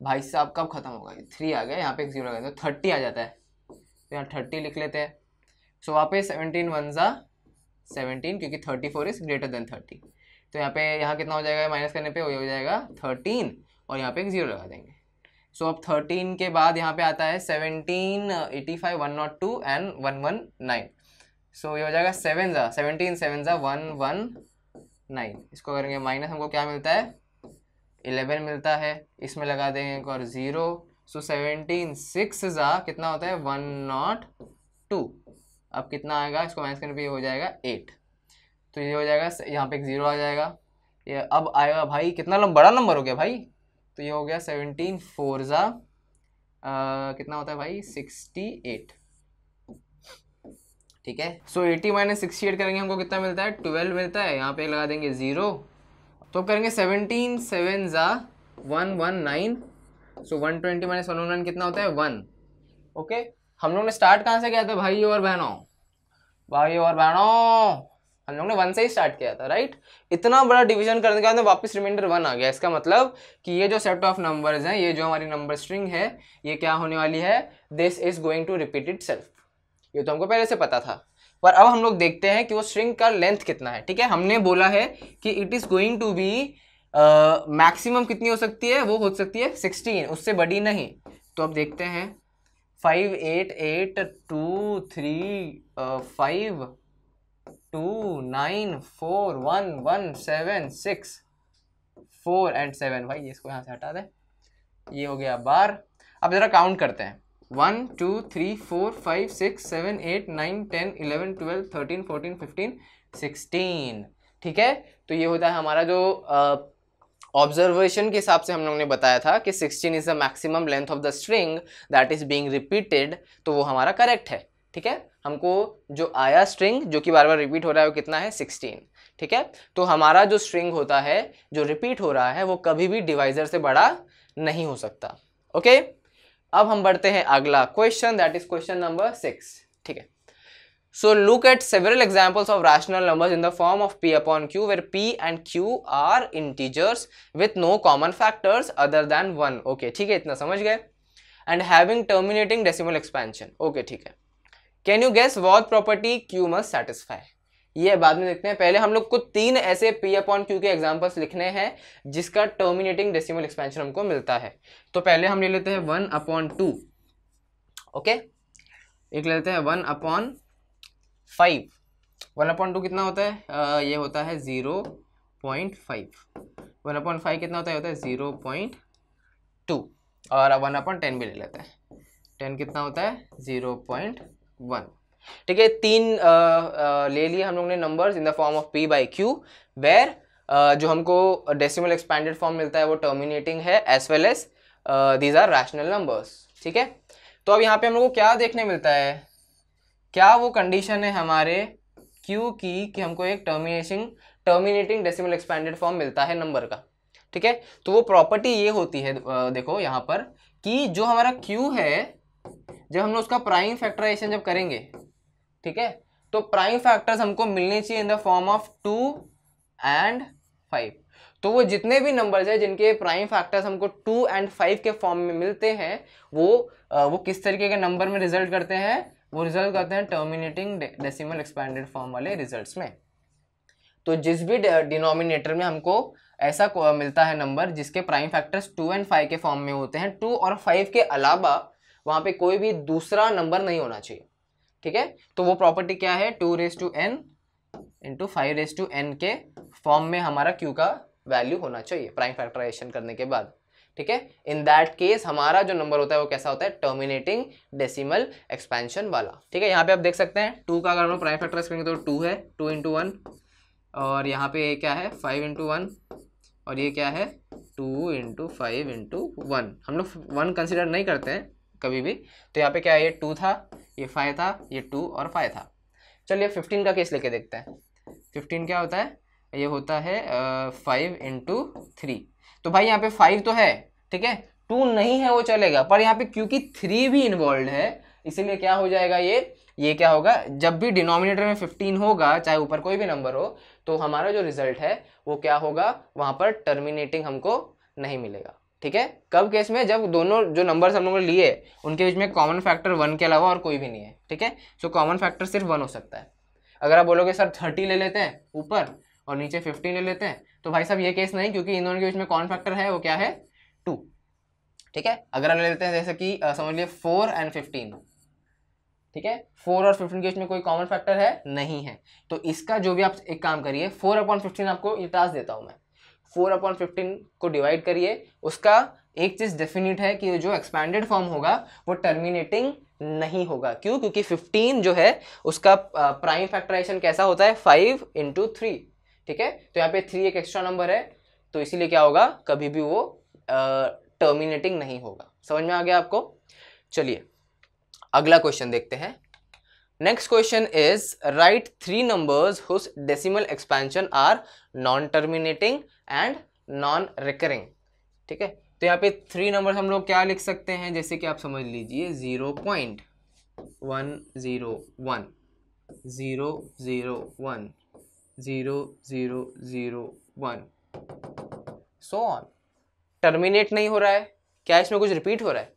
भाई साहब कब ख़त्म होगा थ्री आ गया यहाँ पे एक ज़ीरो लगा दें थर्टी तो आ जाता है तो यहाँ थर्टी लिख लेते हैं सो वहाँ वापस सेवनटीन वन ज़ा सेवनटीन क्योंकि thirty four is greater than thirty तो यहाँ पे यहाँ कितना हो जाएगा माइनस करने पे वही हो जाएगा थर्टीन और यहाँ पे एक जीरो लगा देंगे सो so, अब थर्टीन के बाद यहाँ पे आता है seventeen eighty five one not two and one one nine so ये हो जाएगा सेवन ज़ा सेवनटीन सेवन ज़ा वन वन नाइन इसको करेंगे माइनस हमको क्या मिलता है इलेवन मिलता है इसमें लगा देंगे एक और ज़ीरो सो सेवनटीन सिक्स ज़ा कितना होता है वन नॉट टू अब कितना आएगा इसको माइनस करने पे ये हो जाएगा एट तो ये हो जाएगा यहाँ पे एक ज़ीरो आ जाएगा ये अब आएगा भाई कितना लम, बड़ा नंबर हो गया भाई तो ये हो गया सेवनटीन फोर ज़ा कितना होता है भाई सिक्सटी एट ठीक है so eighty minus sixty eight करेंगे हमको कितना मिलता है ट्वेल्व मिलता है यहाँ पे लगा देंगे ज़ीरो तो करेंगे सेवनटीन सेवन ज़ा one one nine so one twenty minus one one कितना होता है वन ओके okay? हम लोग ने स्टार्ट कहाँ से किया था भाई और बहनों भाई और बहनों हम लोग ने वन से ही स्टार्ट किया था राइट इतना बड़ा डिवीजन करने के बाद वापस रिमाइंडर वन आ गया इसका मतलब कि ये जो सेट ऑफ नंबर्स हैं ये जो हमारी नंबर स्ट्रिंग है ये क्या होने वाली है this is going to repeat it ये तो हमको पहले से पता था पर अब हम लोग देखते हैं कि वो स्ट्रिंग का लेंथ कितना है ठीक है हमने बोला है कि it is going to be maximum कितनी हो सकती है वो हो सकती है सिक्सटीन उससे बड़ी नहीं तो अब देखते हैं five eight eight two three five two nine four one one seven six four and seven भाई इसको यहाँ से हटा दें ये हो गया बार अब ज़रा काउंट करते हैं one two three four five six seven eight nine ten eleven twelve thirteen fourteen fifteen sixteen ठीक है तो ये होता है हमारा जो आ, uh, ऑब्जर्वेशन के हिसाब से हम लोगों ने बताया था कि 16 is the maximum length of the string that is being repeated तो वो हमारा करेक्ट है ठीक है हमको जो आया स्ट्रिंग जो कि बार बार रिपीट हो रहा है वो कितना है 16 ठीक है तो हमारा जो स्ट्रिंग होता है जो रिपीट हो रहा है वो कभी भी डिवाइजर से बड़ा नहीं हो सकता ओके अब हम बढ़ते हैं अगला question that is question number six ठीक है So look at several examples of rational numbers in the form of p upon q where p and q are integers with no common factors other than 1. Okay, theek hai itna samajh gaye And having terminating decimal expansion. Okay, theek hai Can you guess what property q must satisfy? ये बाद में देखते हैं पहले हम लोग को तीन ऐसे p अपॉन q के एग्जांपल्स लिखने हैं जिसका टर्मिनेटिंग डेसिमल एक्सपेंशन हमको मिलता है तो पहले हम ले लेते हैं वन अपॉन टू ओके एक लेते हैं one upon five one upon two कितना होता है आ, ये होता है zero point five one upon five कितना होता है होता है ज़ीरो पॉइंट टू और अब वन अपॉइंट टेन भी ले लेते हैं टेन कितना होता है ज़ीरो पॉइंट वन ठीक है तीन आ, आ, ले लिए हम लोग ने numbers in the form of P by Q where जो हमको डेसिमल एक्सपैंडेड फॉर्म मिलता है वो टर्मिनेटिंग है as well as these are rational numbers ठीक है तो अब यहाँ पे हम लोग को क्या देखने मिलता है क्या वो कंडीशन है हमारे क्यू की कि हमको एक termination terminating decimal expanded form मिलता है नंबर का ठीक है तो वो प्रॉपर्टी ये होती है देखो यहाँ पर कि जो हमारा क्यू है जब हम लोग उसका प्राइम फैक्टराइजेशन जब करेंगे ठीक है तो प्राइम फैक्टर्स हमको मिलने चाहिए in the form of two and five तो वो जितने भी नंबर्स हैं जिनके प्राइम फैक्टर्स हमको टू एंड फाइव के फॉर्म में मिलते हैं वो वो किस तरीके के नंबर में रिजल्ट करते हैं वो रिजल्ट करते हैं टर्मिनेटिंग डेसिमल एक्सपेंडेड फॉर्म वाले रिजल्ट्स में तो जिस भी डिनोमिनेटर में हमको ऐसा मिलता है नंबर जिसके prime factors two and five के फॉर्म में होते हैं टू और फाइव के अलावा वहाँ पे कोई भी दूसरा नंबर नहीं होना चाहिए ठीक है तो वो प्रॉपर्टी क्या है two raise to n into five raise to n के फॉर्म में हमारा क्यू का वैल्यू होना चाहिए प्राइम फैक्टराइजेशन करने के बाद ठीक है इन दैट केस हमारा जो नंबर होता है वो कैसा होता है टर्मिनेटिंग डेसिमल एक्सपेंशन वाला ठीक है यहाँ पे आप देख सकते हैं टू का अगर हम लोग प्राइम फैक्टराइज करेंगे तो टू है टू इंटू वन और यहाँ पे क्या है फाइव इंटू वन और ये क्या है two into five into one हम लोग वन कंसिडर नहीं करते हैं कभी भी तो यहाँ पे क्या है ये टू था ये फाइव था ये टू और फाइव था चलिए फिफ्टीन का केस लेके देखते हैं फिफ्टीन क्या होता है ये होता है फाइव इंटू थ्री तो भाई यहाँ पे फाइव तो है ठीक है टू नहीं है वो चलेगा पर यहाँ पे क्योंकि थ्री भी इन्वॉल्व है इसीलिए क्या हो जाएगा ये ये क्या होगा जब भी डिनोमिनेटर में फिफ्टीन होगा चाहे ऊपर कोई भी नंबर हो तो हमारा जो रिजल्ट है वो क्या होगा वहाँ पर टर्मिनेटिंग हमको नहीं मिलेगा ठीक है कब केस में जब दोनों जो नंबर्स हम लोगों ने लिए उनके बीच में कॉमन फैक्टर वन के अलावा और कोई भी नहीं है ठीक है सो कॉमन फैक्टर सिर्फ वन हो सकता है अगर आप बोलोगे सर थर्टी ले लेते हैं ऊपर और नीचे फिफ्टीन ले लेते हैं तो भाई साहब ये केस नहीं क्योंकि इन दोनों के बीच में कौन फैक्टर है वो क्या है टू ठीक है अगर ले लेते हैं जैसे कि समझ लिए फोर एंड फिफ्टीन ठीक है फोर और फिफ्टीन के बीच में कोई कॉमन फैक्टर है नहीं है तो इसका जो भी आप एक काम करिए फोर अपॉन फिफ्टीन आपको इतिहास देता हूँ मैं फोर अपॉन फिफ्टीन को डिवाइड करिए उसका एक चीज़ डेफिनेट है कि जो एक्सपैंडेड फॉर्म होगा वो टर्मिनेटिंग नहीं होगा क्यों क्योंकि 15 जो है उसका प्राइम फैक्टराइजेशन कैसा होता है 5 इंटू थ्री ठीक है तो यहाँ पे थ्री एक एक्स्ट्रा नंबर है तो इसीलिए क्या होगा कभी भी वो टर्मिनेटिंग नहीं होगा समझ में आ गया आपको चलिए अगला क्वेश्चन देखते हैं next question is right three numbers whose decimal expansion are non terminating and non recurring ठीक है तो यहाँ पे थ्री नंबर हम लोग क्या लिख सकते हैं जैसे कि आप समझ लीजिए zero point one zero one zero zero one zero zero zero one so on terminate नहीं हो रहा है क्या इसमें कुछ रिपीट हो रहा है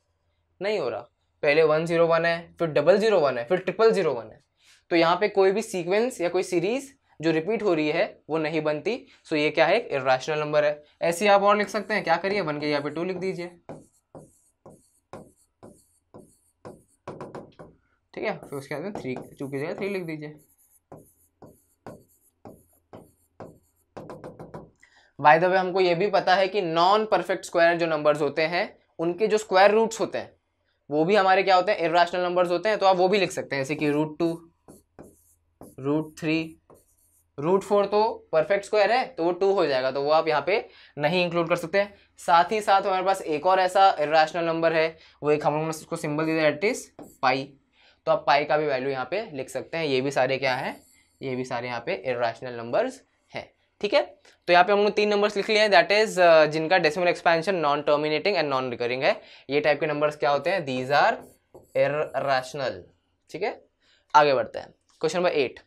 नहीं हो रहा पहले वन ज़ीरो वन है फिर डबल ज़ीरो वन है फिर ट्रिपल ज़ीरो वन है तो यहाँ पे कोई भी सीक्वेंस या कोई सीरीज़ जो रिपीट हो रही है वो नहीं बनती सो ये क्या है एक नंबर है ऐसे आप और लिख सकते हैं क्या करिए बन के यहाँ पे टू लिख दीजिए ठीक है फिर उसके बाद थ्री टू की जगह थ्री लिख दीजिए बाय द वे हमको ये भी पता है कि नॉन परफेक्ट स्क्वायर जो नंबर्स होते हैं उनके जो स्क्वायर रूट्स होते हैं वो भी हमारे क्या होते हैं इरेशनल नंबर्स होते हैं तो आप वो भी लिख सकते हैं जैसे कि root two root three root four तो परफेक्ट स्क्वायर है तो वो टू हो जाएगा तो वो आप यहाँ पे नहीं इंक्लूड कर सकते हैं साथ ही साथ हमारे पास एक और ऐसा इरेशनल नंबर है वो एक हम लोगों ने उसको सिंबल दिया एट इज पाई तो आप पाई का भी वैल्यू यहाँ पे लिख सकते हैं ये भी सारे क्या है ये भी सारे यहाँ पे इरेशनल नंबर्स ठीक है तो यहाँ पे हमने तीन नंबर्स लिख लिए हैं दैट इज uh, जिनका decimal expansion non terminating and non recurring है ये टाइप के नंबर्स क्या होते हैं दीज आर इेशनल ठीक है आगे बढ़ते हैं question number eight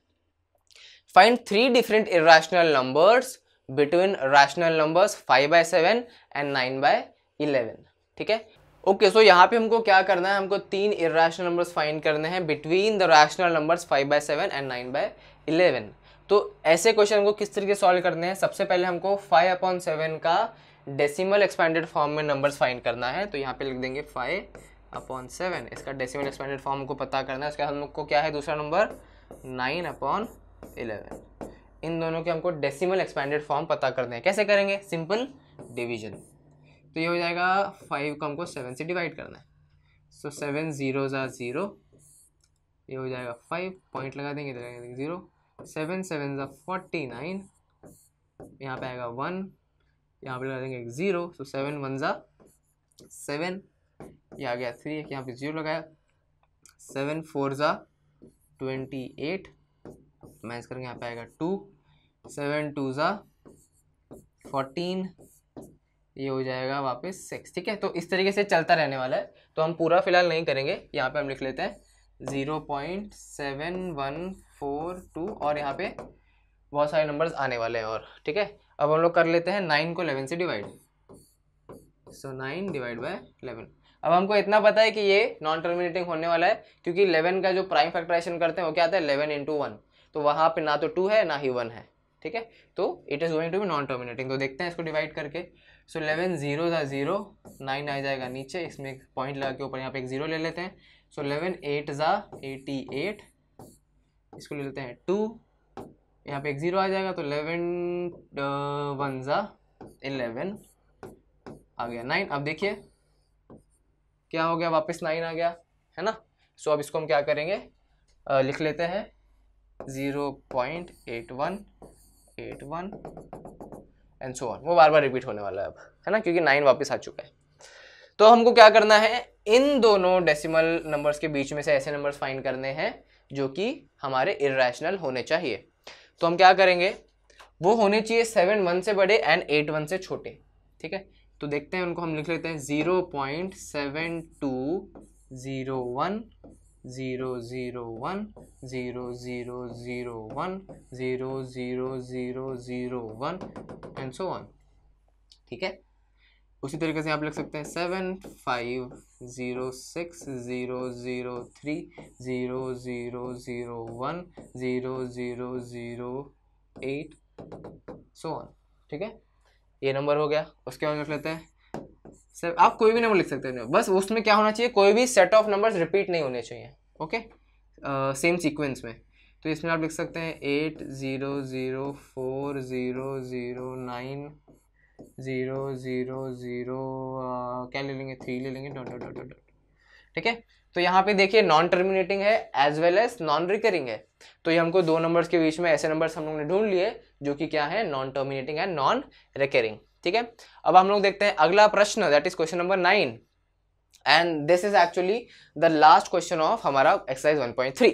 find three different irrational numbers between rational numbers five by seven and nine by eleven ठीक है ओके सो यहाँ पे हमको क्या करना है हमको तीन इेशनल नंबर्स फाइंड करने हैं between the rational numbers five by seven and nine by eleven तो ऐसे क्वेश्चन को किस तरीके सॉल्व करने हैं सबसे पहले हमको फाइव अपॉन सेवन का डेसिमल एक्सपेंडेड फॉर्म में नंबर्स फाइंड करना है तो यहाँ पे लिख देंगे फाइव अपॉन सेवन इसका डेसिमल एक्सपेंडेड फॉर्म को पता करना है उसके बाद हमको क्या है दूसरा नंबर नाइन अपॉन इलेवन इन दोनों के हमको डेसिमल एक्सपेंडेड फॉर्म पता करने हैं कैसे करेंगे सिंपल डिवीजन तो ये हो जाएगा फाइव को हमको सेवन से डिवाइड करना है सो सेवन ज़ीरो ज़ा ज़ीरो ये हो जाएगा फाइव पॉइंट लगा देंगे ज़ीरो सेवन सेवन ज़ा फोर्टी नाइन यहाँ पे आएगा वन यहाँ पे लगा देंगे एक ज़ीरो सो तो सेवन वन ज़ा सेवन ये आ गया थ्री एक यहाँ पे ज़ीरो लगाया सेवन फोर ज़ा ट्वेंटी एट माइनस करेंगे यहाँ पे आएगा टू सेवन टू ज़ा फोर्टीन ये हो जाएगा वापस सिक्स ठीक है तो इस तरीके से चलता रहने वाला है तो हम पूरा फिलहाल नहीं करेंगे यहाँ पे हम लिख लेते हैं zero point seven one four two और यहाँ पे बहुत सारे नंबर्स आने वाले हैं और ठीक है अब हम लोग कर लेते हैं नाइन को इलेवन से divide so nine divide by eleven अब हमको इतना पता है कि ये नॉन टर्मिनेटिंग होने वाला है क्योंकि इलेवन का जो प्राइम फैक्टराइजेशन करते हैं वो क्या आता है इलेवन इंटू वन तो वहाँ पे ना तो टू है ना ही वन है ठीक है तो it is going to be non terminating तो देखते हैं इसको डिवाइड करके सो इलेवन जीरो ज़ा जीरो नाइन आ जाएगा नीचे इसमें एक पॉइंट लगा के ऊपर यहाँ पे एक जीरो ले लेते हैं सो इलेवन एट ज़ा एटी एट इसको ले लेते हैं टू यहाँ पे एक ज़ीरो आ जाएगा तो इलेवन वन ज़ा इलेवन आ गया नाइन अब देखिए क्या हो गया वापस नाइन आ गया है ना सो अब इसको हम क्या करेंगे आ, लिख लेते हैं zero point eight one eight one and so on वो बार बार रिपीट होने वाला है अब है ना क्योंकि नाइन वापस आ चुका है तो हमको क्या करना है इन दोनों डेसिमल नंबर्स के बीच में से ऐसे नंबर्स फाइंड करने हैं जो कि हमारे इेशनल होने चाहिए तो हम क्या करेंगे वो होने चाहिए सेवन वन से बड़े एंड एट वन से छोटे ठीक है तो देखते हैं उनको हम लिख लेते हैं zero point seven two zero one zero zero one zero zero zero one zero zero zero zero one and so on ठीक है उसी तरीके से आप लिख सकते हैं seven five zero six zero zero three zero zero zero one zero zero zero eight so on ठीक है ये नंबर हो गया उसके बाद लिख लेते हैं सर आप कोई भी नंबर लिख सकते हैं बस उसमें क्या होना चाहिए कोई भी सेट ऑफ नंबर्स रिपीट नहीं होने चाहिए ओके सेम सीक्वेंस में तो इसमें आप लिख सकते हैं eight zero zero four zero zero nine zero zero zero क्या ले लेंगे थ्री ले लेंगे डॉट डॉट डॉट डॉट ठीक है तो यहाँ पे देखिए नॉन टर्मिनेटिंग है as well as non recurring है तो ये हमको दो नंबर्स के बीच में ऐसे नंबर्स हम लोग ने ढूंढ लिए जो कि क्या है नॉन टर्मिनेटिंग है नॉन रिकरिंग ठीक है अब हम लोग देखते हैं अगला प्रश्न that is question number nine and this is actually the last question of हमारा एक्सरसाइज वन पॉइंट थ्री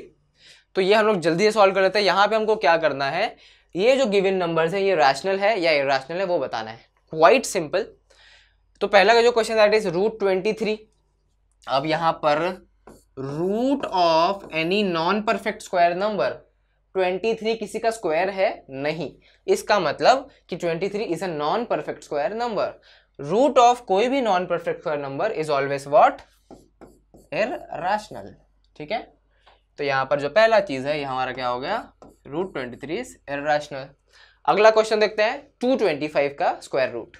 तो ये हम लोग जल्दी से सॉल्व कर लेते हैं यहाँ पे हमको क्या करना है ये जो गिवन नंबर्स हैं ये रैशनल है या इरेशनल है वो बताना है क्वाइट सिंपल तो पहला का जो question that is root twenty three अब यहाँ पर root of any non perfect square number 23 किसी का स्क्वायर है नहीं इसका मतलब कि 23 is a non perfect square number root of कोई भी non perfect square number is always what irrational ठीक है तो यहां पर जो पहला चीज है यहाँ हमारा क्या हो गया root twenty three is irrational rational अगला क्वेश्चन देखते हैं 225 का स्क्वायर रूट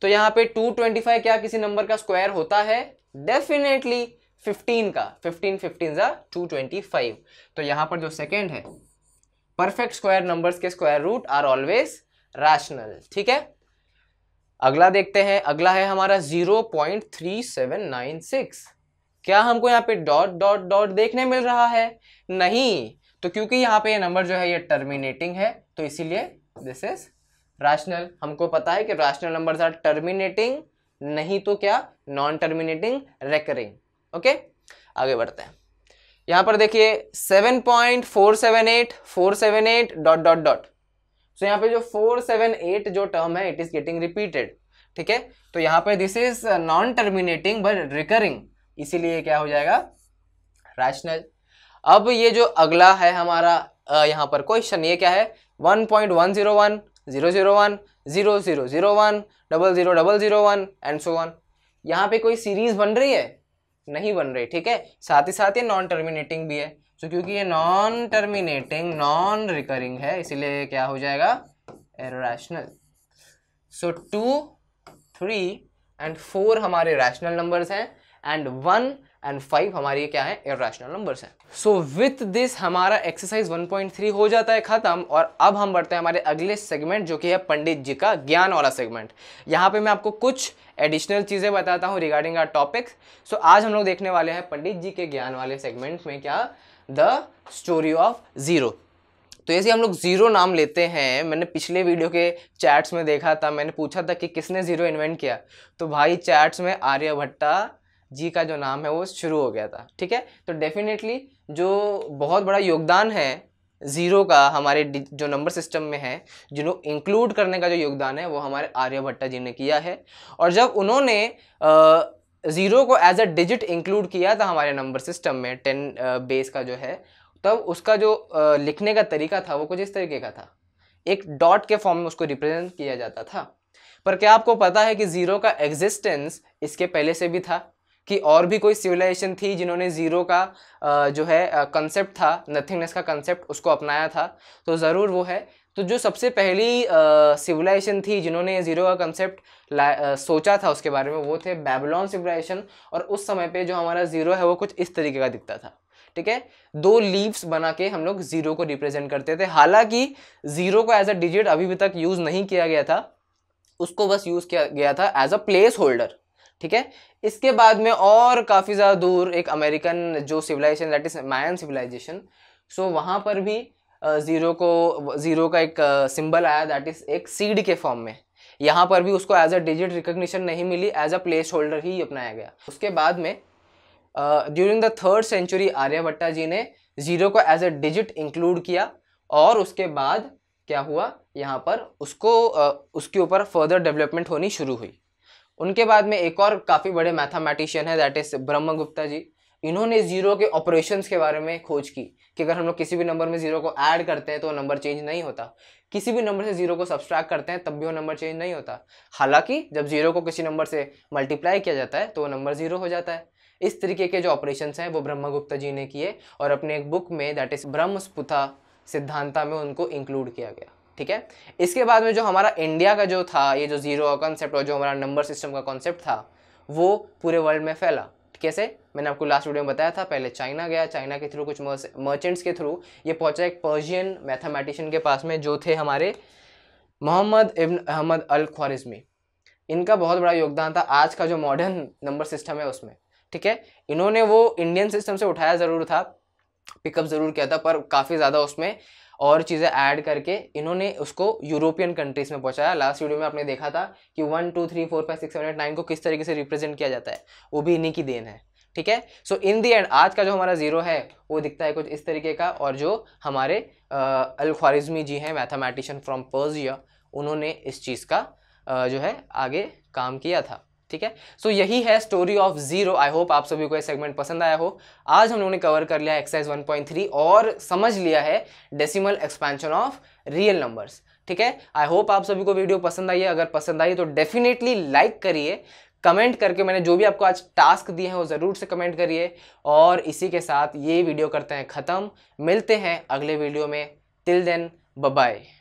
तो यहाँ पे 225 क्या किसी नंबर का स्क्वायर होता है डेफिनेटली 15 का 15 15 जा 225 तो यहाँ पर जो सेकेंड है परफेक्ट स्क्वायर नंबर्स के square root are always rational ठीक है अगला देखते हैं अगला है हमारा 0.3796 क्या हमको यहाँ पे डॉट डॉट डॉट देखने मिल रहा है नहीं तो क्योंकि यहाँ पे ये यह नंबर जो है ये टर्मिनेटिंग है तो इसीलिए दिस इज रैशनल हमको पता है कि रैशनल नंबर्स आर टर्मिनेटिंग नहीं तो क्या नॉन टर्मिनेटिंग रेकरिंग ओके आगे बढ़ते हैं यहां पर देखिए seven seven point four four eight seven eight dot dot dot so यहाँ पे जो फोर सेवन एट जो टर्म है इट इज गेटिंग रिपीटेड ठीक है तो यहाँ पे this is non terminating but recurring इसीलिए क्या हो जाएगा रैशनल अब ये जो अगला है हमारा यहाँ पर क्वेश्चन ये क्या है one point one zero one zero zero one zero zero zero one double zero double zero one and so on यहाँ पे कोई सीरीज बन रही है नहीं बन रही ठीक है साथ ही साथ ये नॉन टर्मिनेटिंग भी है तो क्योंकि ये नॉन टर्मिनेटिंग नॉन रिकरिंग है इसीलिए क्या हो जाएगा rational so two three and four हमारे रैशनल नंबर्स हैं एंड वन एंड फाइव हमारे क्या है इरेशनल नंबर्स हैं सो विथ दिस हमारा एक्सरसाइज 1.3 हो जाता है खत्म और अब हम बढ़ते हैं हमारे अगले सेगमेंट जो कि है पंडित जी का ज्ञान वाला सेगमेंट यहाँ पे मैं आपको कुछ एडिशनल चीज़ें बताता हूँ रिगार्डिंग आर टॉपिक्स सो आज हम लोग देखने वाले हैं पंडित जी के ज्ञान वाले सेगमेंट में क्या द स्टोरी ऑफ ज़ीरो तो ऐसे हम लोग ज़ीरो नाम लेते हैं मैंने पिछले वीडियो के चैट्स में देखा था मैंने पूछा था कि किसने ज़ीरो इन्वेंट किया तो भाई चैट्स में आर्यभट्टा जी का जो नाम है वो शुरू हो गया था ठीक है तो डेफिनेटली जो बहुत बड़ा योगदान है ज़ीरो का हमारे जो नंबर सिस्टम में है जिन्हों इंक्लूड करने का जो योगदान है वो हमारे आर्यभट्टा जी ने किया है और जब उन्होंने ज़ीरो को एज अ डिजिट इंक्लूड किया था हमारे नंबर सिस्टम में टेन बेस का जो है तब उसका जो लिखने का तरीका था वो कुछ इस तरीके का था एक डॉट के फॉर्म में उसको रिप्रेजेंट किया जाता था पर क्या आपको पता है कि ज़ीरो का एग्जिस्टेंस इसके पहले से भी था कि और भी कोई सिविलाइजेशन थी जिन्होंने ज़ीरो का जो है कंसेप्ट था नथिंगनेस का कंसेप्ट उसको अपनाया था तो ज़रूर वो है तो जो सबसे पहली सिविलाइजेशन थी जिन्होंने ज़ीरो का कंसेप्ट सोचा था उसके बारे में वो थे बेबलॉन सिविलाइजेशन और उस समय पे जो हमारा ज़ीरो है वो कुछ इस तरीके का दिखता था ठीक है दो लीव्स बना के हम लोग ज़ीरो को रिप्रेजेंट करते थे हालांकि ज़ीरो को एज अ डिजिट अभी भी तक यूज़ नहीं किया गया था उसको बस यूज़ किया गया था एज अ प्लेस होल्डर ठीक है इसके बाद में और काफ़ी ज़्यादा दूर एक अमेरिकन जो civilization that is Mayan civilization so वहाँ पर भी ज़ीरो को ज़ीरो का एक सिंबल आया दैट इज़ एक सीड के फॉर्म में यहाँ पर भी उसको एज अ डिजिट रिकग्निशन नहीं मिली एज अ प्लेस होल्डर ही अपनाया गया उसके बाद में during the third century Aryabhata ji ने ज़ीरो को एज अ डिजिट इंक्लूड किया और उसके बाद क्या हुआ यहाँ पर उसको उसके ऊपर फर्दर डेवलपमेंट होनी शुरू हुई उनके बाद में एक और काफ़ी बड़े मैथमेटिशियन है दैट इज ब्रह्म गुप्ता जी इन्होंने जीरो के ऑपरेशन के बारे में खोज की कि अगर हम लोग किसी भी नंबर में जीरो को ऐड करते हैं तो नंबर चेंज नहीं होता किसी भी नंबर से जीरो को सब्सट्रैक्ट करते हैं तब भी वो नंबर चेंज नहीं होता हालांकि जब जीरो को किसी नंबर से मल्टीप्लाई किया जाता है तो वो नंबर जीरो हो जाता है इस तरीके के जो ऑपरेशन हैं वो ब्रह्मगुप्ता जी ने किए और अपने एक बुक में दैट इज ब्रह्म सिद्धांता में उनको इंक्लूड किया गया ठीक है इसके बाद में जो हमारा इंडिया का जो था ये जो जीरो का कॉन्सेप्ट और जो हमारा नंबर सिस्टम का कॉन्सेप्ट था वो पूरे वर्ल्ड में फैला कैसे मैंने आपको लास्ट वीडियो में बताया था पहले चाइना गया चाइना के थ्रू कुछ मर्चेंट्स के थ्रू ये पहुंचा एक पर्शियन मैथमेटिशियन के पास में जो थे हमारे मोहम्मद इब्न अहमद अल ख्वारिजमी इनका बहुत बड़ा योगदान था आज का जो मॉडर्न नंबर सिस्टम है उसमें ठीक है इन्होंने वो इंडियन सिस्टम से उठाया ज़रूर था पिकअप ज़रूर किया था पर काफ़ी ज़्यादा उसमें और चीज़ें ऐड करके इन्होंने उसको यूरोपियन कंट्रीज़ में पहुंचाया लास्ट वीडियो में आपने देखा था कि one two three four five six seven eight nine को किस तरीके से रिप्रेजेंट किया जाता है वो भी इन्हीं की देन है ठीक है सो इन दी एंड आज का जो हमारा जीरो है वो दिखता है कुछ इस तरीके का और जो हमारे अल जी हैं मैथमेटिशियन फ्रॉम पर्जिया उन्होंने इस चीज़ का आ, जो है आगे काम किया था ठीक है सो so, यही है story of zero I hope आप सभी को यह सेगमेंट पसंद आया हो आज हम लोगों ने कवर कर लिया एक्सरसाइज 1.3 और समझ लिया है decimal expansion of real numbers ठीक है आई होप आप सभी को वीडियो पसंद आई है अगर पसंद आई तो डेफिनेटली लाइक करिए कमेंट करके मैंने जो भी आपको आज टास्क दिए हैं वो ज़रूर से कमेंट करिए और इसी के साथ ये वीडियो करते हैं ख़त्म मिलते हैं अगले वीडियो में टिल देन बाय